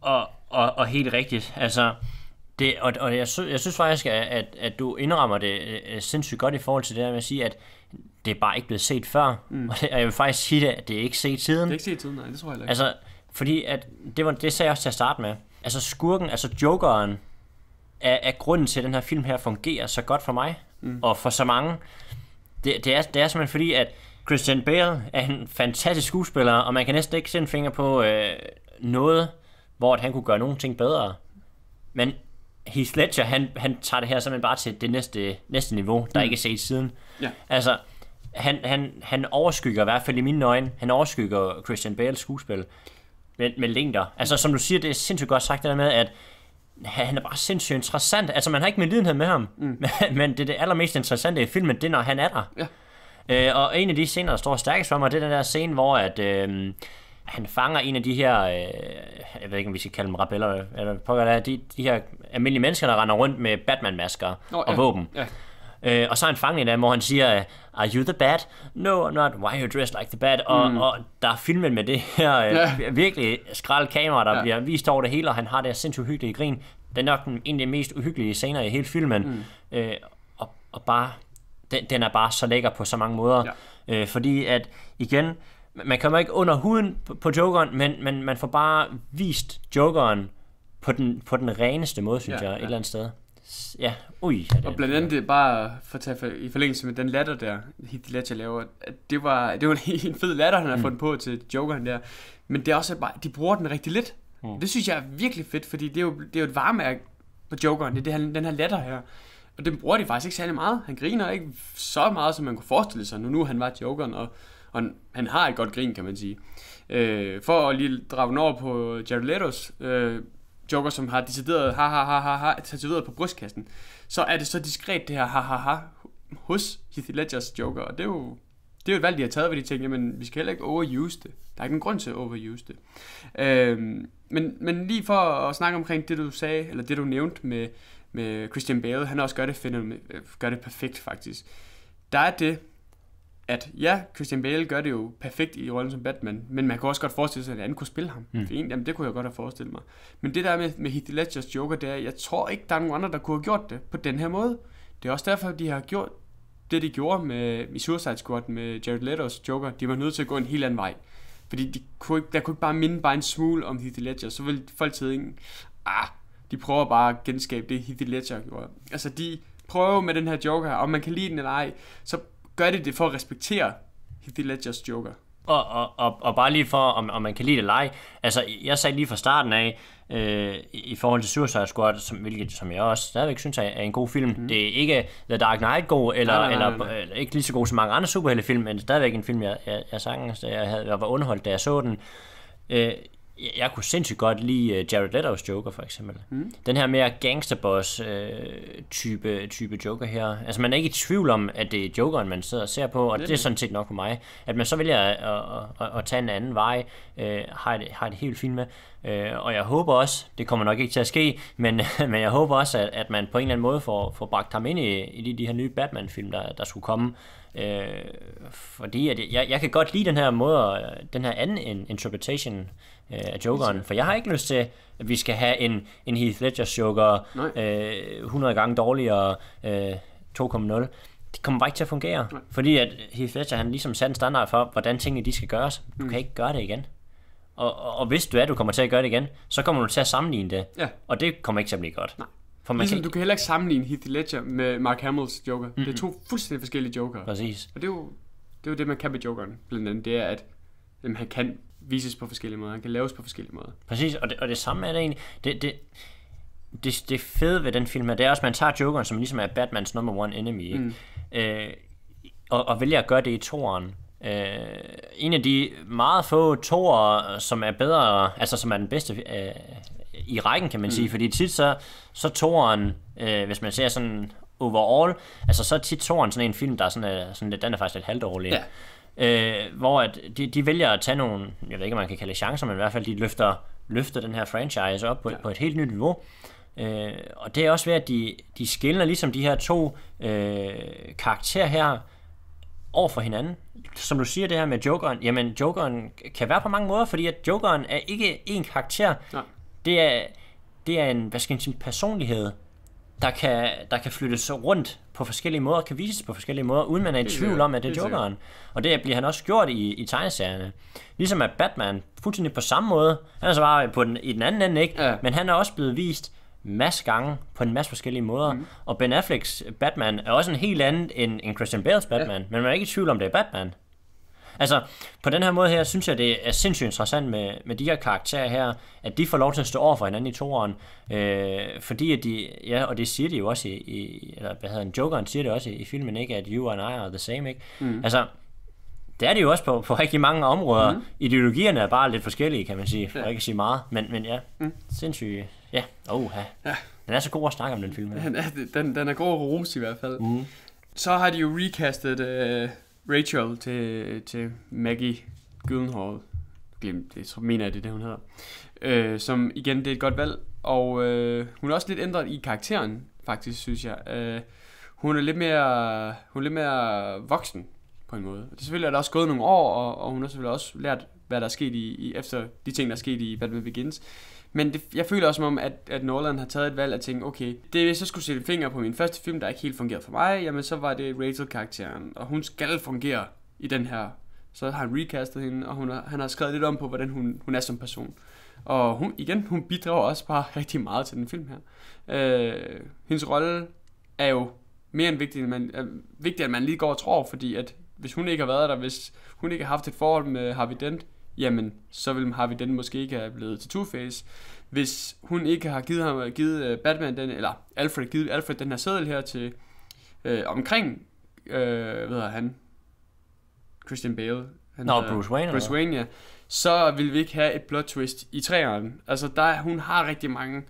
Og, og, og helt rigtigt, altså det, og, og jeg, sy- jeg synes faktisk, at, at, at du indrammer det øh, øh, sindssygt godt i forhold til det der med at sige, at det er bare ikke blevet set før. Mm. Og, det, og jeg vil faktisk sige det, at det er ikke set siden. Det er ikke set siden, nej, det tror jeg ikke. Altså, fordi at, det, var, det sagde jeg også til at starte med. Altså skurken, altså jokeren, er, er grunden til, at den her film her fungerer så godt for mig, mm. og for så mange. Det, det, er, det er simpelthen fordi, at Christian Bale er en fantastisk skuespiller, og man kan næsten ikke sætte en finger på øh, noget, hvor at han kunne gøre nogle ting bedre. Men Heath Ledger, han, han tager det her simpelthen bare til det næste, næste niveau, der mm. ikke er set siden. Ja. Altså, han, han, han overskygger, i hvert fald i mine øjne, han overskygger Christian Bales skuespil med, med længder. Altså, som du siger, det er sindssygt godt sagt det der med, at han er bare sindssygt interessant. Altså, man har ikke medlidenhed med ham, mm. men det, er det allermest interessante i filmen, det er, når han er der. Ja. Øh, og en af de scener, der står stærkest for mig, det er den der scene, hvor at... Øh, han fanger en af de her, øh, jeg ved ikke, om vi skal kalde dem rabeller, eller pågår det, de, de her almindelige mennesker, der render rundt med Batman-masker oh, og ja. våben. Ja. Øh, og så er en af dem, hvor han siger, Are you the bat? No, not. Why are you dressed like the bat? Og, mm. og der er filmen med det her øh, ja. virkelig skrald kamera, der ja. bliver vist over det hele, og han har det her sindssygt uhyggelige grin. Det er nok den, en af de mest uhyggelige scener i hele filmen. Mm. Øh, og, og bare, den, den er bare så lækker på så mange måder. Ja. Øh, fordi at, igen, man kommer ikke under huden på, på jokeren, men, men man får bare vist jokeren på den, på den reneste måde, synes ja, jeg, ja. et eller andet sted. Ja, ui. Ja, det og blandt andet det bare for at tage i forlængelse med den latter der, Heath Ledger laver, at det var, det var en fed latter, han har mm. fundet på til jokeren der. Men det er også bare, de bruger den rigtig lidt. Mm. Det synes jeg er virkelig fedt, fordi det er jo, det er jo et varemærke på jokeren, det er det her, den her latter her. Og den bruger de faktisk ikke særlig meget. Han griner ikke så meget, som man kunne forestille sig, nu nu han var jokeren, og han, han har et godt grin, kan man sige. Øh, for at lige drage den over på Jared Leto's øh, joker, som har decideret ha ha ha ha ha tatoveret på brystkassen, så er det så diskret det her ha ha ha hos Heath Ledger's joker, og det er jo det er jo et valg, de har taget, fordi de tænker, men vi skal heller ikke overuse det. Der er ikke nogen grund til at overuse det. Øhm, men, men lige for at snakke omkring det, du sagde, eller det, du nævnte med, med Christian Bale, han også gør det, finder, gør det perfekt, faktisk. Der er det, at ja, Christian Bale gør det jo perfekt i rollen som Batman, men man kan også godt forestille sig, at en kunne spille ham. Mm. For en, jamen, det kunne jeg godt have forestillet mig. Men det der med, med Heath Ledger's Joker, det er, jeg tror ikke, der er nogen andre, der kunne have gjort det på den her måde. Det er også derfor, de har gjort det, de gjorde med, i Suicide Squad med Jared Leto's Joker. De var nødt til at gå en helt anden vej. Fordi de kunne ikke, der kunne ikke bare minde bare en smule om Heath Ledger, så ville folk tænke, ah, de prøver bare at genskabe det, Heath Ledger gjorde. Altså, de prøver med den her Joker, om man kan lide den eller ej, så gør de det for at respektere Heath Ledgers Joker? Og, og, og, og bare lige for, om, om man kan lide det lege. Altså, jeg sagde lige fra starten af, øh, i forhold til Suicide Squad, som, hvilket som jeg også stadigvæk synes er, en god film. Mm. Det er ikke The Dark Knight god, eller, nej, nej, nej, nej. eller, ikke lige så god som mange andre superheltefilm, men det er stadigvæk en film, jeg, jeg, jeg sagtens jeg, havde, jeg var underholdt, da jeg så den. Øh, jeg, kunne sindssygt godt lide øh, Jared Leto's Joker for eksempel. Mm. Den her mere gangsterboss øh, type, type Joker her. Altså man er ikke i tvivl om, at det er Jokeren, man sidder og ser på, og det, det er sådan set nok for mig. At man så vælger at, at, at, at tage en anden vej, øh, har, jeg det, har jeg det helt fint med. Øh, og jeg håber også, det kommer nok ikke til at ske, men, men jeg håber også, at, at man på en eller anden måde får, får bragt ham ind i, i de, de her nye Batman-film, der, der skulle komme. Øh, fordi at jeg, jeg kan godt lide den her måde, øh, den her anden interpretation Øh, af Jokeren. For jeg har ikke lyst til, at vi skal have en, en Heath Ledger Joker øh, 100 gange dårligere øh, 2,0. Det kommer bare ikke til at fungere. Nej. Fordi at Heath Ledger, han ligesom sat en standard for, hvordan tingene de skal gøres. Du mm. kan ikke gøre det igen. Og, og, og hvis du er, du kommer til at gøre det igen, så kommer du til at sammenligne det. Ja. Og det kommer ikke til at blive godt. Nej. For man ligesom, kan... Ikke... du kan heller ikke sammenligne Heath Ledger med Mark Hamills Joker. Mm-hmm. Det er to fuldstændig forskellige Joker. Præcis. Og det er jo det, er jo det man kan med Jokeren, blandt andet. Det er, at jamen, han kan vises på forskellige måder, han kan laves på forskellige måder. Præcis, og det, og det samme er det egentlig. Det, det, det, det fede ved den film her, det er også, at man tager Jokeren, som ligesom er Batmans number one enemy, ikke? Mm. Øh, og, og vælger at gøre det i toren. Øh, en af de meget få toer, som er bedre, altså som er den bedste øh, i rækken, kan man mm. sige, fordi tit så, så toren, øh, hvis man ser sådan overall, altså så er tit toren sådan en film, der er sådan, øh, sådan lidt, den er faktisk lidt halvdårlig. Ja. Øh, hvor at de, de vælger at tage nogle, jeg ved ikke, om man kan kalde chancer, men i hvert fald de løfter, løfter den her franchise op på, ja. på et helt nyt niveau. Øh, og det er også ved, at de, de skiller ligesom de her to øh, karakterer her over for hinanden. Som du siger det her med Jokeren, jamen Jokeren kan være på mange måder, fordi at Jokeren er ikke en karakter. Nej. Det er, det er en, hvad skal jeg sige, personlighed, der kan, der kan flyttes rundt på forskellige måder, kan vises på forskellige måder, uden man er i det tvivl om, at det er Jokeren. Og det bliver han også gjort i, i tegneserierne. Ligesom at Batman, fuldstændig på samme måde, han er så bare på den, i den anden ende, ikke? Ja. men han er også blevet vist masse gange på en masse forskellige måder. Mm. Og Ben Afflecks Batman er også en helt anden end, end Christian Bales Batman, ja. men man er ikke i tvivl om, det er Batman. Altså, på den her måde her, synes jeg, det er sindssygt interessant med, med de her karakterer her, at de får lov til at stå over for hinanden i toeren, øh, fordi at de, ja, og det siger de jo også i, i eller hvad hedder en Jokeren siger det også i, i filmen, ikke, at you and I are the same, ikke? Mm. Altså, det er det jo også på, på rigtig mange områder. Mm. Ideologierne er bare lidt forskellige, kan man sige. Ja. Jeg kan sige meget, men, men ja, mm. sindssygt. Ja, oh, ja. Den er så god at snakke om, den film. Den, er, den, den er god at rose i hvert fald. Mm. Så har de jo recastet øh, Rachel til, til Maggie Gyllenhaal. Glem det, tror, mener jeg, det er det, hun hedder. Øh, som igen, det er et godt valg. Og øh, hun er også lidt ændret i karakteren, faktisk, synes jeg. Øh, hun er lidt mere, hun er lidt mere voksen, på en måde. Det selvfølgelig er der også gået nogle år, og, og hun har selvfølgelig også lært, hvad der er sket i, i efter de ting, der er sket i Batman Begins. Men det, jeg føler også som om, at, at Nolan har taget et valg at tænke, okay, det hvis jeg skulle sætte finger på min første film, der ikke helt fungerede for mig, jamen så var det Rachel-karakteren, og hun skal fungere i den her. Så har han recastet hende, og hun har, han har skrevet lidt om på, hvordan hun, hun er som person. Og hun, igen, hun bidrager også bare rigtig meget til den film her. Øh, hendes rolle er jo mere end vigtig, end man, er øh, vigtig, end man lige går og tror, fordi at hvis hun ikke har været der, hvis hun ikke har haft et forhold med Harvey Dent, jamen, så ville Harvey Dent måske ikke have blevet til Two-Face. Hvis hun ikke har givet, ham, givet øh, Batman den, eller Alfred, givet Alfred den her sædel her til øh, omkring, øh, hvad hedder han, Christian Bale. Han Nå, hedder, Bruce Wayne. Bruce Wayne, ja. Så vil vi ikke have et plot twist i træerne. Altså, der, hun har rigtig mange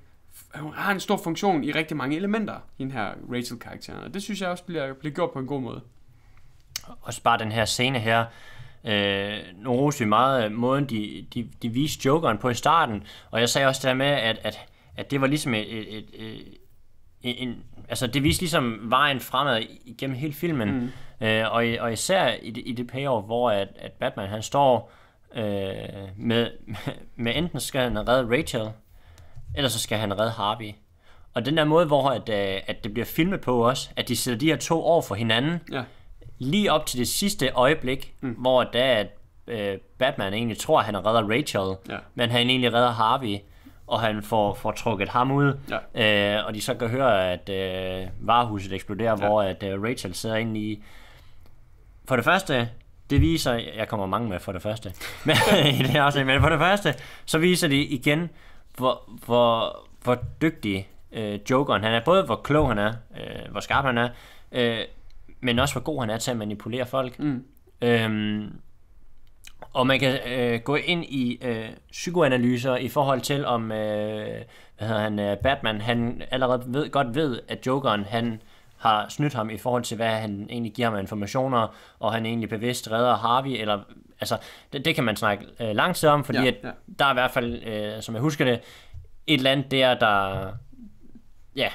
hun har en stor funktion i rigtig mange elementer, den her rachel karakter Og det synes jeg også bliver, bliver gjort på en god måde. Og bare den her scene her, øh, vi meget måden, de, de, de viste jokeren på i starten, og jeg sagde også det der med, at, at, at det var ligesom et, et, et, et en, altså det viste ligesom vejen fremad igennem hele filmen, mm. øh, og, og især i det, i det payoff, hvor at, at Batman han står øh, med, med enten skal han redde Rachel, eller så skal han redde Harvey. Og den der måde, hvor at, øh, at det bliver filmet på også, at de sætter de her to over for hinanden, ja lige op til det sidste øjeblik, mm. hvor der at øh, Batman egentlig tror, at han redder Rachel, ja. men han egentlig redder Harvey, og han får, får trukket ham ud, ja. øh, og de så kan høre, at øh, varehuset eksploderer, ja. hvor at øh, Rachel sidder inde i... For det første, det viser... Jeg kommer mange med for det første. Men, i det afsnit, men for det første, så viser de igen, hvor, hvor, hvor dygtig øh, Jokeren han er. Både hvor klog han er, øh, hvor skarp han er, øh, men også hvor god han er til at manipulere folk. Mm. Øhm, og man kan øh, gå ind i øh, psykoanalyser i forhold til om øh, hvad hedder han øh, Batman han allerede ved godt ved at Jokeren han har snydt ham i forhold til hvad han egentlig giver ham informationer og han egentlig bevidst redder Harvey eller altså det, det kan man snakke øh, lang tid om fordi ja, ja. At der er i hvert fald øh, som jeg husker det et eller andet der der ja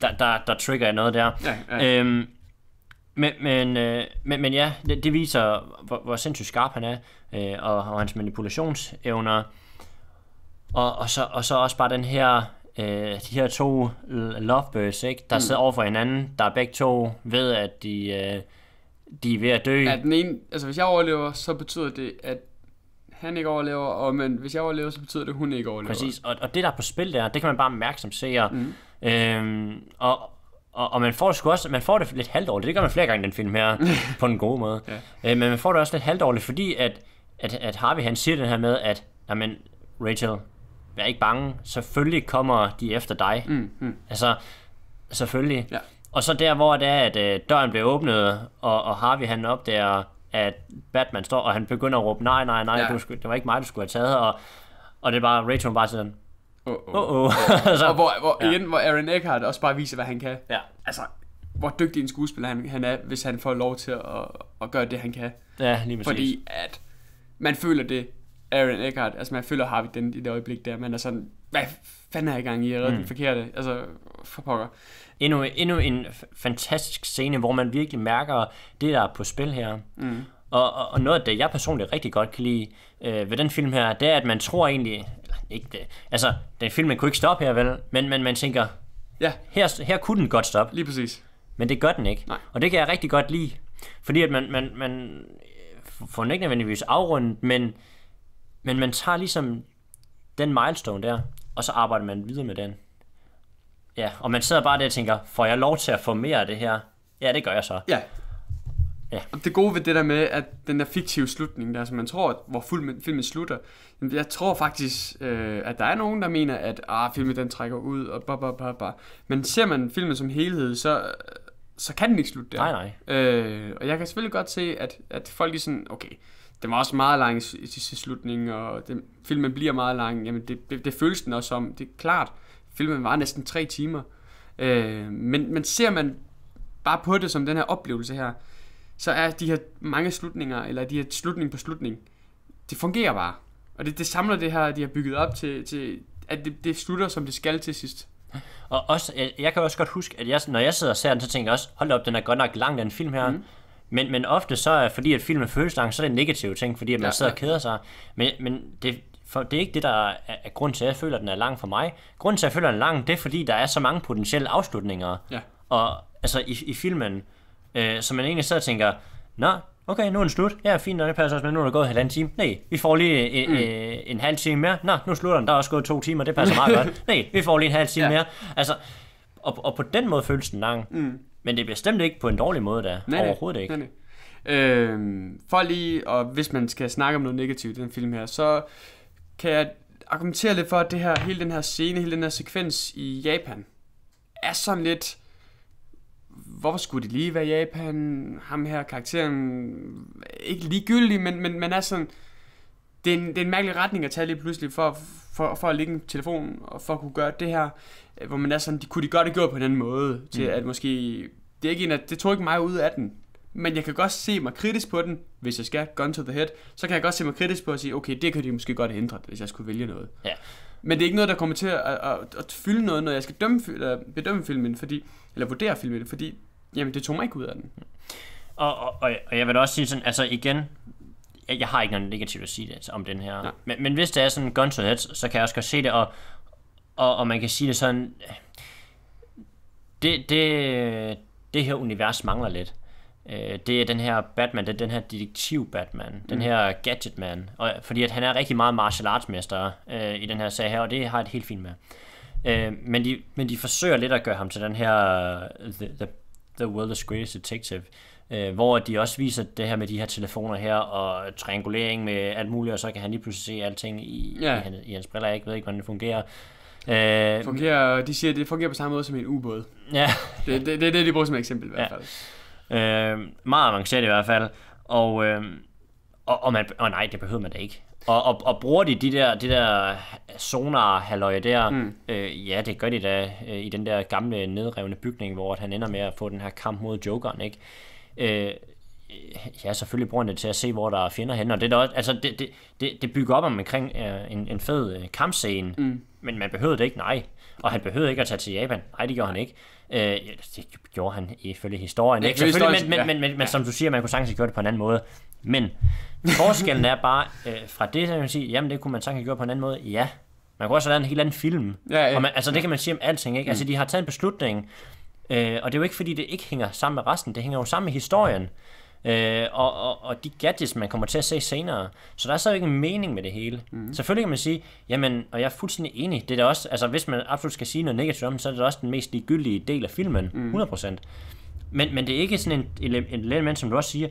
der der, der trigger noget der. Ja, ja. Øhm, men, men, øh, men, men ja, det, det viser, hvor, hvor sindssygt skarp han er, øh, og, og hans manipulationsevner. Og, og, så, og så også bare den her, øh, de her to lovebirds, ikke? der mm. sidder over for hinanden, der er begge to ved, at de, øh, de er ved at dø. At den ene, altså hvis jeg overlever, så betyder det, at han ikke overlever, og men hvis jeg overlever, så betyder det, at hun ikke overlever. Præcis, og, og det der er på spil der, det kan man bare mærke som seer. Mm. Øhm, og, og, og man får sgu også, man får det lidt halvdårligt. Det gør man flere gange den film her, på en god måde. Ja. Øh, men man får det også lidt halvdårligt, fordi at, at, at Harvey han siger den her med, at jamen, Rachel, vær ikke bange, selvfølgelig kommer de efter dig. Mm, mm. Altså, selvfølgelig. Ja. Og så der, hvor det er, at øh, døren bliver åbnet, og, og Harvey han opdager, at Batman står, og han begynder at råbe, nej, nej, nej, ja. du, det var ikke mig, du skulle have taget, og, og det er bare, Rachel bare sådan, oh, oh. oh, oh. altså, og hvor, hvor, ja. igen, hvor Aaron Eckhart også bare viser, hvad han kan. Ja. Altså, hvor dygtig en skuespiller han, han er, hvis han får lov til at, at gøre det, han kan. Ja, lige præcis. Fordi at man føler det, Aaron Eckhart, altså man føler Harvey den i det øjeblik der, man er sådan, hvad fanden er jeg i gang i, jeg mm. den forkerte, altså for pokker. Endnu, endnu en fantastisk scene, hvor man virkelig mærker det, der er på spil her. Mm. Og, og, og noget af det, jeg personligt rigtig godt kan lide øh, ved den film her, det er, at man tror egentlig, ikke det. Altså, den filmen kunne ikke stoppe her, vel? Men, men man tænker, ja. her, her kunne den godt stoppe. Lige præcis. Men det gør den ikke. Nej. Og det kan jeg rigtig godt lide. Fordi at man, man, man øh, får den ikke nødvendigvis afrundet, men, men man tager ligesom den milestone der, og så arbejder man videre med den. Ja, og man sidder bare der og tænker, får jeg lov til at få mere af det her? Ja, det gør jeg så. Ja, Ja. Og det gode ved det der med, at den der fiktive slutning, der som man tror, at, hvor fuld filmen slutter, jeg tror faktisk, øh, at der er nogen, der mener, at ah, filmen den trækker ud, og bah, bah, bah, bah. Men ser man filmen som helhed, så, så kan den ikke slutte der. Nej, nej. Øh, og jeg kan selvfølgelig godt se, at, at folk er sådan, okay, den var også meget lang i sidste slutning, og den, filmen bliver meget lang. Jamen, det, det, det føles den også som. Det er klart, filmen var næsten tre timer. Øh, men, men ser man bare på det som den her oplevelse her, så er de her mange slutninger, eller de her slutning på slutning, det fungerer bare. Og det, det samler det her, de har bygget op til, til at det, det slutter, som det skal til sidst. Og også, jeg, jeg kan også godt huske, at jeg, når jeg sidder og ser den, så tænker jeg også, hold op, den er godt nok lang, den film her. Mm. Men, men ofte så er, fordi at filmen føles lang, så er det en negativ ting, fordi at man ja, sidder ja. og keder sig. Men, men det, for det er ikke det, der er, er grund til, at jeg føler, at den er lang for mig. Grunden til, at jeg føler, at den er lang, det er, fordi der er så mange potentielle afslutninger. Ja. Og altså i, i filmen, Øh, så man egentlig sidder og tænker, nå, okay, nu er den slut. Ja, fint, og det passer også, men nu er der gået halvanden time. Nej, vi får lige øh, mm. Øh, en halv time mere. Nå, nu slutter den, der er også gået to timer, det passer meget godt. Nej, vi får lige en halv time ja. mere. Altså, og, og på den måde føles den lang. Mm. Men det er bestemt ikke på en dårlig måde, der nej, overhovedet ikke. Nej, nej. Øh, for lige, og hvis man skal snakke om noget negativt i den film her, så kan jeg argumentere lidt for, at det her, hele den her scene, hele den her sekvens i Japan, er sådan lidt hvorfor skulle de lige være i Japan? Ham her, karakteren, ikke ligegyldig, men, men man er sådan, det er, en, det er en mærkelig retning at tage lige pludselig for, for, for at ligge en telefon og for at kunne gøre det her, øh, hvor man er sådan, de, kunne de godt have gjort på en anden måde, til mm. at måske, det er ikke en af, det tog ikke mig ud af den, men jeg kan godt se mig kritisk på den, hvis jeg skal, gun to the head, så kan jeg godt se mig kritisk på at sige, okay, det kan de måske godt have ændret, hvis jeg skulle vælge noget. Ja. Men det er ikke noget, der kommer til at, at, at fylde noget, når jeg skal dømme, eller bedømme filmen, fordi, eller vurdere filmen, fordi jamen, det tog mig ikke ud af den. Og, og, og, og jeg vil da også sige sådan, altså igen, jeg, jeg har ikke noget negativt at sige det, altså om den her. Men, men hvis det er sådan Guns Heads, så kan jeg også godt se det, og, og, og man kan sige det sådan, det, det, det her univers mangler lidt øh, det er den her Batman, det er den her detektiv Batman, mm. den her Gadgetman, og, fordi at han er rigtig meget martial arts mester øh, i den her sag her, og det har jeg et helt fint med. Øh, men, de, men de forsøger lidt at gøre ham til den her uh, The, the, the World's Greatest Detective, øh, hvor de også viser det her med de her telefoner her, og triangulering med alt muligt, og så kan han lige pludselig se alting i, ja. i, i hans briller, jeg ikke ved ikke, hvordan det fungerer. Øh, fungerer, de siger, at det fungerer på samme måde som en ubåd. Ja. Det, det, det er det, de bruger som eksempel i hvert fald. Øh, meget avanceret i hvert fald. Og, øh, og, og, man, og nej, det behøver man da ikke. Og, og, og bruger de de der, de der sonar-halløje der? Mm. Øh, ja, det gør de da øh, i den der gamle nedrevne bygning, hvor han ender med at få den her kamp mod Jokeren, ikke? Øh, ja, selvfølgelig bruger han det til at se, hvor der er fjender henne, og det, der også, altså, det, det, det, det bygger op omkring øh, en, en fed øh, kampscene, mm. men man behøver det ikke, nej. Og han behøvede ikke at tage til Japan. Nej, det gjorde han ikke. Øh, det gjorde han ifølge historien. Ikke? Selvfølgelig, historien, men, men, men, men, men, men, som du siger, man kunne sagtens have gjort det på en anden måde. Men forskellen er bare, øh, fra det, at man sige, jamen det kunne man sagtens have gjort på en anden måde. Ja, man kunne også have lavet en helt anden film. Ja, ja. Og man, altså det kan man sige om alting, ikke? Altså, mm. Altså de har taget en beslutning, øh, og det er jo ikke fordi, det ikke hænger sammen med resten. Det hænger jo sammen med historien øh, og, og, og de gadgets, man kommer til at se senere. Så der er ikke en mening med det hele. Mm. Selvfølgelig kan man sige, jamen, og jeg er fuldstændig enig, det er da også, altså hvis man absolut skal sige noget negativt om, så er det også den mest ligegyldige del af filmen, mm. 100%. Men, men det er ikke sådan en, en element, som du også siger,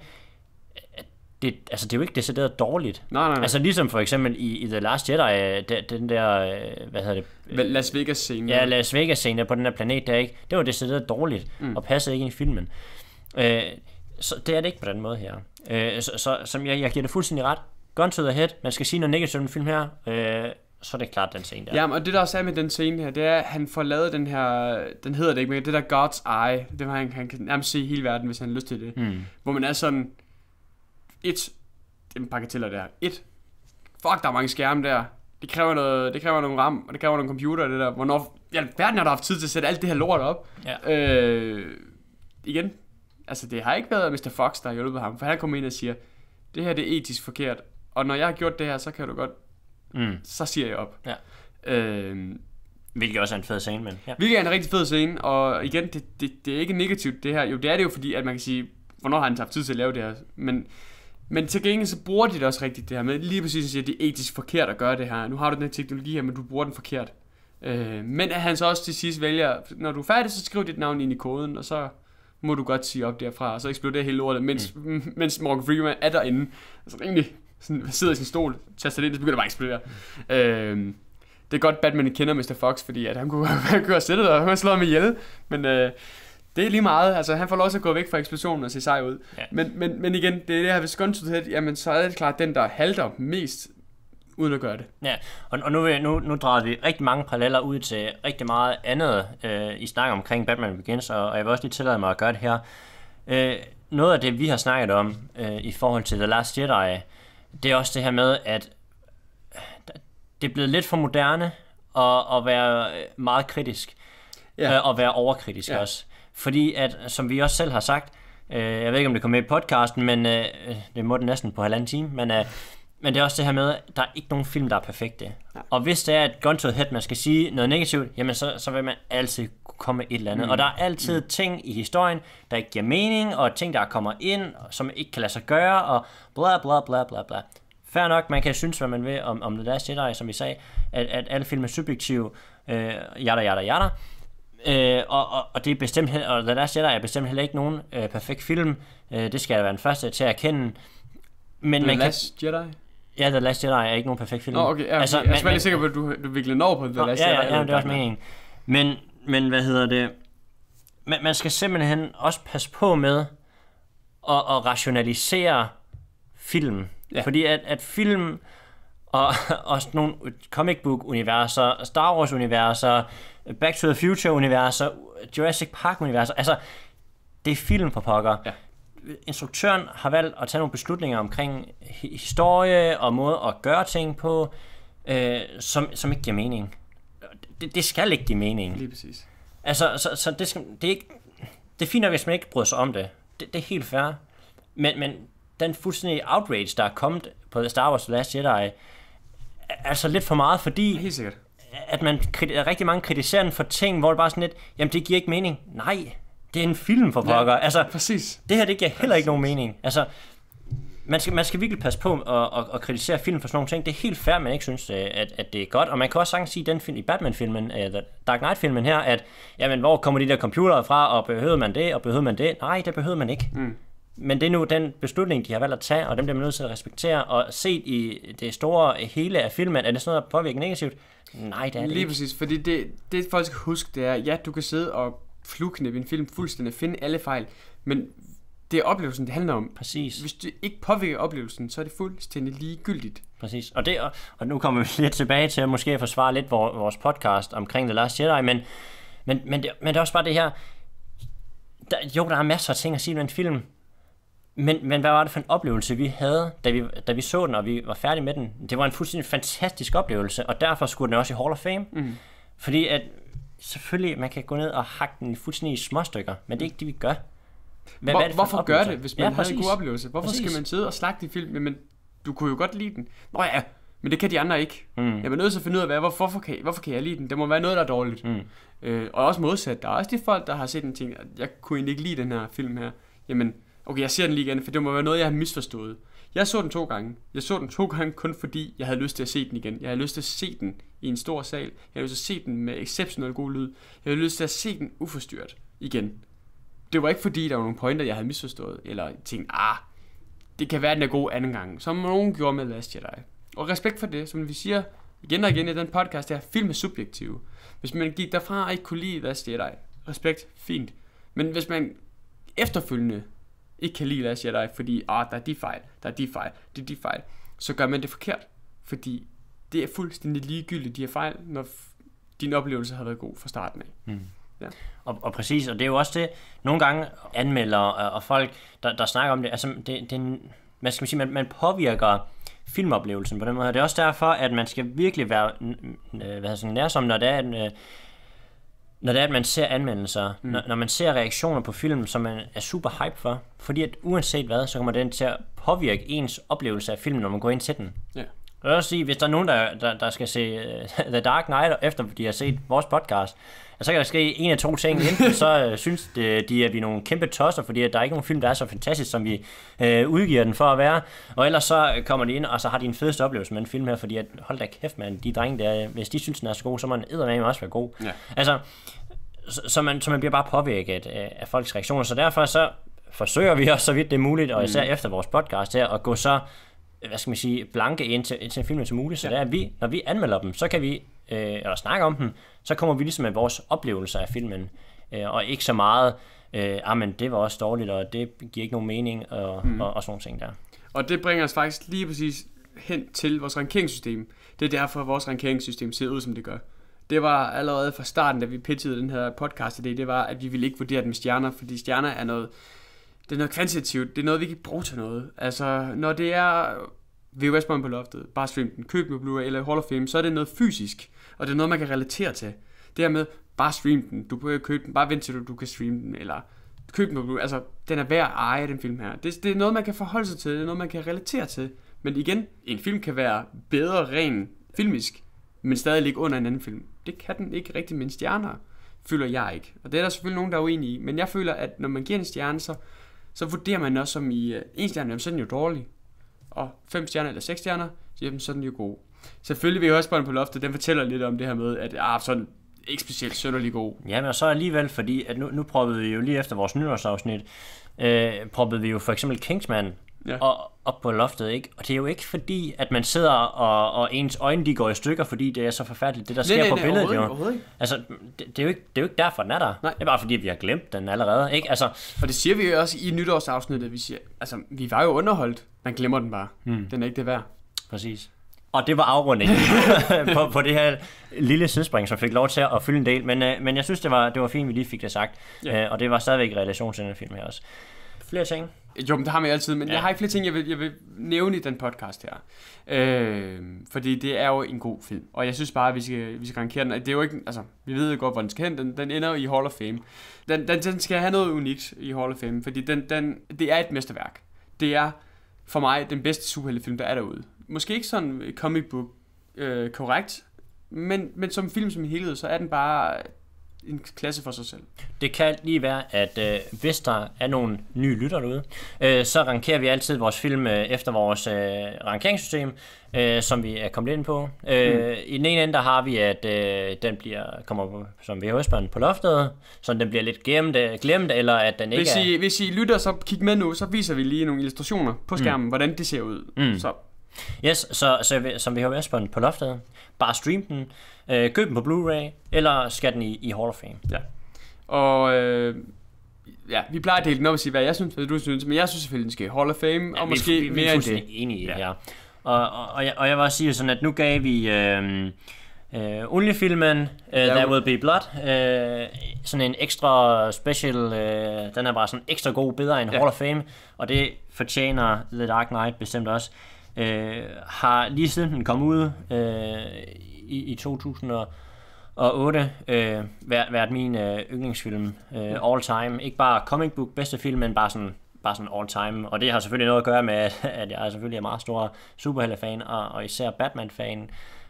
at det, altså det er jo ikke decideret dårligt. Nej, nej, nej. Altså ligesom for eksempel i, i The Last Jedi, øh, der, den der, øh, hvad hedder det? Las Vegas-scenen. Ja, Las Vegas-scenen på den der planet der, ikke? Det var decideret dårligt, mm. og passede ikke ind i filmen. Øh, så det er det ikke på den måde her. Øh, så, så, som jeg, jeg giver det fuldstændig ret. Gun to the head, man skal sige noget negativt om film her, øh, så er det klart den scene der. Ja, og det der også er med den scene her, det er, at han får lavet den her, den hedder det ikke, men det der God's Eye, det var han, han kan nærmest se hele verden, hvis han har lyst til det. Mm. Hvor man er sådan, et, en til der, et, fuck, der er mange skærme der, det kræver, noget, det kræver nogle RAM, og det kræver nogle computer, det der, hvornår, ja, verden har der haft tid til at sætte alt det her lort op. Ja. Øh, igen, altså det har ikke været Mr. Fox, der har hjulpet ham, for han kommer ind og siger, det her det er etisk forkert, og når jeg har gjort det her, så kan du godt, mm. så siger jeg op. Ja. Øhm, Hvilket også er en fed scene, men... Ja. Hvilket er en rigtig fed scene, og igen, det, det, det er ikke negativt det her. Jo, det er det jo, fordi at man kan sige, hvornår har han haft tid til at lave det her? Men, men til gengæld så bruger de det også rigtigt det her med, lige præcis at sige, at det er etisk forkert at gøre det her. Nu har du den her teknologi her, men du bruger den forkert. Øh, men at han så også til sidst vælger, når du er færdig, så skriv dit navn ind i koden, og så må du godt sige op derfra, og så eksploderer hele lortet, mens, mm. mens Morgan Freeman er derinde, altså rimelig sådan, sidder i sin stol, taster det ind, så begynder det bare at eksplodere. Mm. Øh, det er godt, Batman kender Mr. Fox, fordi at han kunne gøre sættet, og han kunne slå ham ihjel, men... Øh, det er lige meget, altså han får lov til at gå væk fra eksplosionen og se sej ud. Ja. Men, men, men igen, det er det her, hvis gun head, jamen så er det klart den, der halter mest uden at gøre det. Ja, og, og nu, nu, nu drager vi rigtig mange paralleller ud til rigtig meget andet øh, i snak omkring Batman Begins, og, og jeg vil også lige tillade mig at gøre det her. Øh, noget af det, vi har snakket om øh, i forhold til The Last Jedi, det er også det her med, at øh, det er blevet lidt for moderne at, at være meget kritisk, ja. øh, og være overkritisk ja. også. Fordi at, som vi også selv har sagt, øh, jeg ved ikke, om det kom med i podcasten, men øh, det må den næsten på halvanden time, men... Øh, men det er også det her med, at der er ikke nogen film, der er perfekte. Nej. Og hvis det er et gun to head, man skal sige noget negativt, jamen så, så vil man altid kunne komme med et eller andet. Mm. Og der er altid mm. ting i historien, der ikke giver mening, og ting, der kommer ind, som ikke kan lade sig gøre, og bla bla bla bla bla. Fair nok, man kan synes, hvad man vil om, om The Last Jedi, som vi sagde, at, at alle film er subjektive, øh, yada yada yada. Øh, og, og, og det er bestemt, og The Last Jedi er bestemt heller ikke nogen øh, perfekt film. Øh, det skal jeg være den første til at erkende. Men The man Last kan... Jedi? Ja, The Last Jedi er ikke nogen perfekt film. Nå, okay, ja, altså, jeg er ikke sikker på, at du, du virkelig når på The Last ja, Jedi. Ja, ja, det er også meningen. Men, men hvad hedder det? Man, man skal simpelthen også passe på med at, at rationalisere film. Ja. Fordi at, at film og også nogle comic book universer, Star Wars universer, Back to the Future universer, Jurassic Park universer, altså det er film for pokker. Ja instruktøren har valgt at tage nogle beslutninger omkring historie og måde at gøre ting på, øh, som, som ikke giver mening. Det, det skal ikke give mening. Lige præcis. Altså, så, så det, skal, det er ikke... Det er fint nok, hvis man ikke bryder sig om det. Det, det er helt fair. Men, men den fuldstændig outrage, der er kommet på Star Wars The Last Jedi, er altså lidt for meget, fordi... Helt sikkert. At man kriti- rigtig mange kritiserer den for ting, hvor det bare sådan lidt, jamen det giver ikke mening. Nej, det er en film for pokker. Ja, altså, præcis. Det her, det giver heller ikke nogen mening. Altså, man skal, man skal virkelig passe på at, at, at kritisere film for sådan nogle ting. Det er helt fair, at man ikke synes, øh, at, at det er godt. Og man kan også sagtens sige den film, i Batman-filmen, uh, Dark Knight-filmen her, at jamen, hvor kommer de der computere fra, og behøver man det, og behøver man det? Nej, det behøver man ikke. Mm. Men det er nu den beslutning, de har valgt at tage, og dem bliver man nødt til at respektere. Og set i det store hele af filmen, er det sådan noget, der påvirker negativt? Nej, det er det Lige ikke. præcis, fordi det, det folk skal huske, det er, ja, du kan sidde og flueknip i en film fuldstændig, finde alle fejl, men det er oplevelsen, det handler om. Præcis. Hvis du ikke påvirker oplevelsen, så er det fuldstændig ligegyldigt. Præcis. Og, det, og, nu kommer vi lidt tilbage til at måske forsvare lidt vores podcast omkring The Last Jedi, men, men, men, det, men det er også bare det her, der, jo, der er masser af ting at sige om en film, men, men hvad var det for en oplevelse, vi havde, da vi, da vi så den, og vi var færdige med den? Det var en fuldstændig fantastisk oplevelse, og derfor skulle den også i Hall of Fame. Mm. Fordi at selvfølgelig, man kan gå ned og hakke den fuldstændig i små stykker, men det er ikke det, vi gør. Hvad, Hvor, hvad det hvorfor gør det, hvis man ja, havde en god oplevelse? Hvorfor præcis. skal man sidde og slagte i film? Jamen, du kunne jo godt lide den. Nå ja, men det kan de andre ikke. Mm. Jeg er nødt til at finde ud af, hvad, hvorfor, hvorfor, kan, hvorfor kan jeg lide den? Der må være noget, der er dårligt. Mm. Øh, og også modsat, der er også de folk, der har set den ting, at jeg kunne egentlig ikke lide den her film her. Jamen, okay, jeg ser den lige igen, for det må være noget, jeg har misforstået. Jeg så den to gange. Jeg så den to gange kun fordi, jeg havde lyst til at se den igen. Jeg havde lyst til at se den i en stor sal. Jeg har lyst til at se den med exceptionelt god lyd. Jeg har lyst til at se den uforstyrret igen. Det var ikke fordi, der var nogle pointer, jeg havde misforstået, eller tænkt, ah, det kan være, den er god anden gang, som nogen gjorde med Last Jedi. Og respekt for det, som vi siger igen og igen i den podcast, det er film er subjektiv. Hvis man gik derfra og ikke kunne lide Last Jedi, respekt, fint. Men hvis man efterfølgende ikke kan lide Last Jedi, fordi ah, der er de fejl, der er de fejl, det er de fejl, så gør man det forkert. Fordi det er fuldstændig ligegyldigt, de her fejl, når din oplevelse har været god fra starten af. Mm. Ja. Og, og præcis, og det er jo også det, nogle gange anmelder og folk, der, der snakker om det, altså det, det man skal man sige, man, man påvirker filmoplevelsen på den måde, det er også derfor, at man skal virkelig være hvad sådan, nærsom, når det er, øh, når det er, at man ser anmeldelser, mm. når, når man ser reaktioner på film, som man er super hype for, fordi at uanset hvad, så kommer den til at påvirke ens oplevelse af filmen, når man går ind til den. Ja. Jeg vil også sige, hvis der er nogen, der, der, der skal se uh, The Dark Knight, efter de har set vores podcast, så kan der ske en af to ting. Enten så uh, synes det, de, at vi er nogle kæmpe tosser, fordi at der er ikke nogen film, der er så fantastisk, som vi uh, udgiver den for at være. Og ellers så kommer de ind, og så har de en fedeste oplevelse med en film her, fordi at, hold da kæft, man, de drenge der, hvis de synes, den er så god, så må den eddermame også være god. Ja. Altså, så, så, man, så man bliver bare påvirket af, af folks reaktioner. Så derfor så forsøger vi også, så vidt det er muligt, og især mm. efter vores podcast her, at gå så hvad skal man sige, blanke ind til, ind til filmen som muligt. Så ja. det er, at vi, når vi anmelder dem, så kan vi, øh, eller snakke om dem, så kommer vi ligesom med vores oplevelser af filmen. Øh, og ikke så meget, øh, ah, men det var også dårligt, og det giver ikke nogen mening, og, mm. og, og, sådan nogle ting der. Og det bringer os faktisk lige præcis hen til vores rankeringssystem. Det er derfor, at vores rankeringssystem ser ud, som det gør. Det var allerede fra starten, da vi pitchede den her podcast det, det var, at vi ville ikke vurdere den med stjerner, fordi stjerner er noget, det er noget kvantitativt, det er noget, vi kan bruge til noget. Altså, når det er VHS på loftet, bare stream den, køb med Blu-ray eller Hall of Fame, så er det noget fysisk, og det er noget, man kan relatere til. Det her med, bare stream den, du kan købe den, bare vent til du, du kan streame den, eller køb den på Blu-ray, altså, den er værd at eje, den film her. Det, det er noget, man kan forholde sig til, det er noget, man kan relatere til. Men igen, en film kan være bedre ren filmisk, men stadig ligge under en anden film. Det kan den ikke rigtig med en stjerner, føler jeg ikke. Og det er der selvfølgelig nogen, der er uenige i, men jeg føler, at når man giver en stjerne, så så vurderer man også som i øh, en stjerne, jamen, så er den jo dårlig. Og fem stjerner eller seks stjerner, jamen, så er den jo god. Selvfølgelig vil jeg også på loftet, den fortæller lidt om det her med, at ah, sådan ikke specielt sønderlig god. Jamen og så alligevel, fordi at nu, nu prøvede vi jo lige efter vores nyårsafsnit, øh, prøvede vi jo for eksempel Kingsman ja. og op på loftet, ikke? Og det er jo ikke fordi, at man sidder og, og ens øjne de går i stykker, fordi det er så forfærdeligt, det der sker nej, nej, på billedet. Nej, overhovedet, jo. Altså, det, det, er jo ikke, det er jo ikke derfor, den er der. Nej. Det er bare fordi, vi har glemt den allerede, ikke? Altså, og det siger vi jo også i nytårsafsnittet, vi siger, altså, vi var jo underholdt, man glemmer den bare. Hmm. Den er ikke det værd. Præcis. Og det var afrundingen på, på det her lille sidespring, som fik lov til at fylde en del. Men, øh, men jeg synes, det var, det var fint, vi lige fik det sagt. Ja. Øh, og det var stadigvæk i relation til den film her også. Flere ting. Jo, men det har man altid, men ja. jeg har ikke flere ting, jeg vil, jeg vil nævne i den podcast her. Øh, fordi det er jo en god film, og jeg synes bare, at vi skal, vi skal rankere den. Det er jo ikke, altså, vi ved jo godt, hvor den skal hen, den, den ender jo i Hall of Fame. Den, den, den skal have noget unikt i Hall of Fame, fordi den, den, det er et mesterværk. Det er for mig den bedste superheltefilm, der er derude. Måske ikke sådan comic book øh, korrekt, men, men som film som helhed, så er den bare en klasse for sig selv. Det kan lige være, at øh, hvis der er nogle nye lytter derude, øh, så rankerer vi altid vores film øh, efter vores øh, rankeringssystem, øh, som vi er kommet ind på. Øh, mm. I den ene ende, der har vi, at øh, den bliver, kommer på, som vhs bånd på loftet, så den bliver lidt gemt, øh, glemt eller at den ikke hvis I, er... Hvis I lytter, så kig med nu, så viser vi lige nogle illustrationer på mm. skærmen, mm. hvordan det ser ud. Mm. Så Yes, så, så som vi været på, på loftet, bare stream den, øh, køb den på Blu-ray, eller skal den i, i Hall of Fame. Ja. Og øh, ja, vi plejer at dele den op og sige, hvad jeg synes, hvad du synes, men jeg synes selvfølgelig, den skal i Hall of Fame, ja, og vi, måske vi, vi, mere end det. Vi er enige ja. ja. Og, og, og, jeg, og jeg vil også sige sådan, at nu gav vi... Øh, øh, oliefilmen uh, There Will Be Blood. uh, sådan en ekstra special, uh, den er bare sådan ekstra god, bedre end yeah. Hall of Fame, og det fortjener The Dark Knight bestemt også. Øh, har lige siden den kom ud øh, i, i 2008 øh, været, været min øh, yndlingsfilm øh, all time. Ikke bare comic book bedste film, men bare sådan bare sådan all time. Og det har selvfølgelig noget at gøre med, at jeg selvfølgelig er meget stor superhelte-fan, og, og især Batman-fan.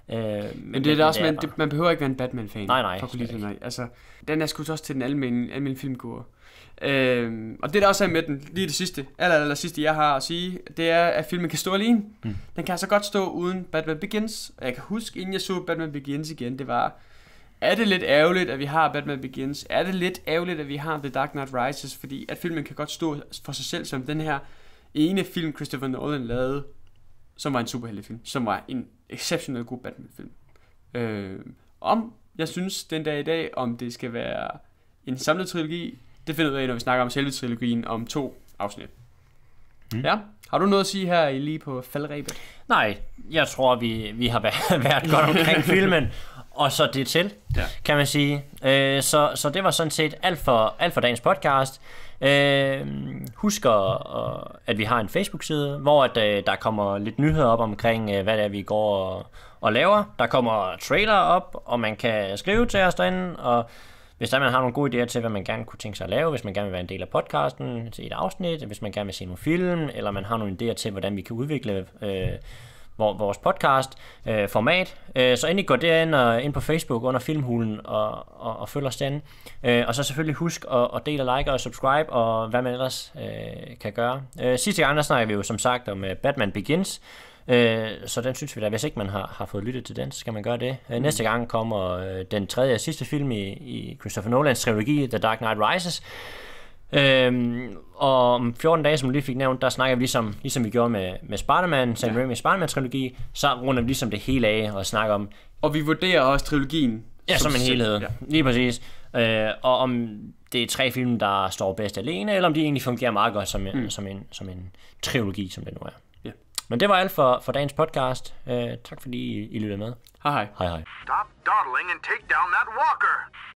Øh, men det er da også, man, det, man behøver ikke være en Batman-fan. Nej, nej. For at kunne lide den, altså, den er skudt også til den almindelige almen filmgur. Øhm, og det der også er med den, lige det sidste, aller, aller sidste jeg har at sige, det er, at filmen kan stå alene. Mm. Den kan altså godt stå uden Batman Begins. Jeg kan huske, inden jeg så Batman Begins igen, det var, er det lidt ærgerligt, at vi har Batman Begins? Er det lidt ærgerligt, at vi har The Dark Knight Rises? Fordi at filmen kan godt stå for sig selv som den her ene film, Christopher Nolan lavede, som var en superheltefilm, som var en exceptionelt god Batman-film. Øh, om jeg synes den dag i dag, om det skal være en samlet trilogi, det finder vi ud af, når vi snakker om selve trilogien om to afsnit. Mm. Ja, har du noget at sige her lige på faldrebet? Nej, jeg tror, vi, vi har været godt omkring filmen, og så det til, ja. kan man sige. Øh, så, så det var sådan set alt for, alt for dagens podcast. Øh, husk, at vi har en Facebook-side, hvor at, øh, der kommer lidt nyheder op omkring, øh, hvad det er, vi går og, og laver. Der kommer trailer op, og man kan skrive til os derinde, og hvis der man har nogle gode idéer til, hvad man gerne kunne tænke sig at lave, hvis man gerne vil være en del af podcasten til et afsnit, hvis man gerne vil se nogle film, eller man har nogle idéer til, hvordan vi kan udvikle øh, vores podcast øh, format, øh, så endelig gå derind og, ind på Facebook under Filmhulen og, og, og følg os derinde. Øh, og så selvfølgelig husk at, at dele like og subscribe og hvad man ellers øh, kan gøre. Øh, sidste gang der snakkede vi jo som sagt om øh, Batman Begins, Øh, så den synes vi da, hvis ikke man har, har fået lyttet til den, så skal man gøre det. Øh, mm. næste gang kommer øh, den tredje og sidste film i, i Christopher Nolans trilogi, The Dark Knight Rises. Øhm, og om 14 dage, som vi lige fik nævnt, der snakker vi ligesom, ligesom vi gjorde med, med Spider-Man, Sam ja. Raimi's Spider-Man-trilogi, så runder vi ligesom det hele af og snakker om... Og vi vurderer også trilogien. Ja, som, som en helhed. Ja. Lige præcis. Øh, og om det er tre film, der står bedst alene, eller om de egentlig fungerer meget godt som, mm. som, en, som en trilogi, som det nu er. Men det var alt for, for dagens podcast. Uh, tak fordi I, I lyttede med. Hej hej. Hej hej. Stop dawdling and take down that walker.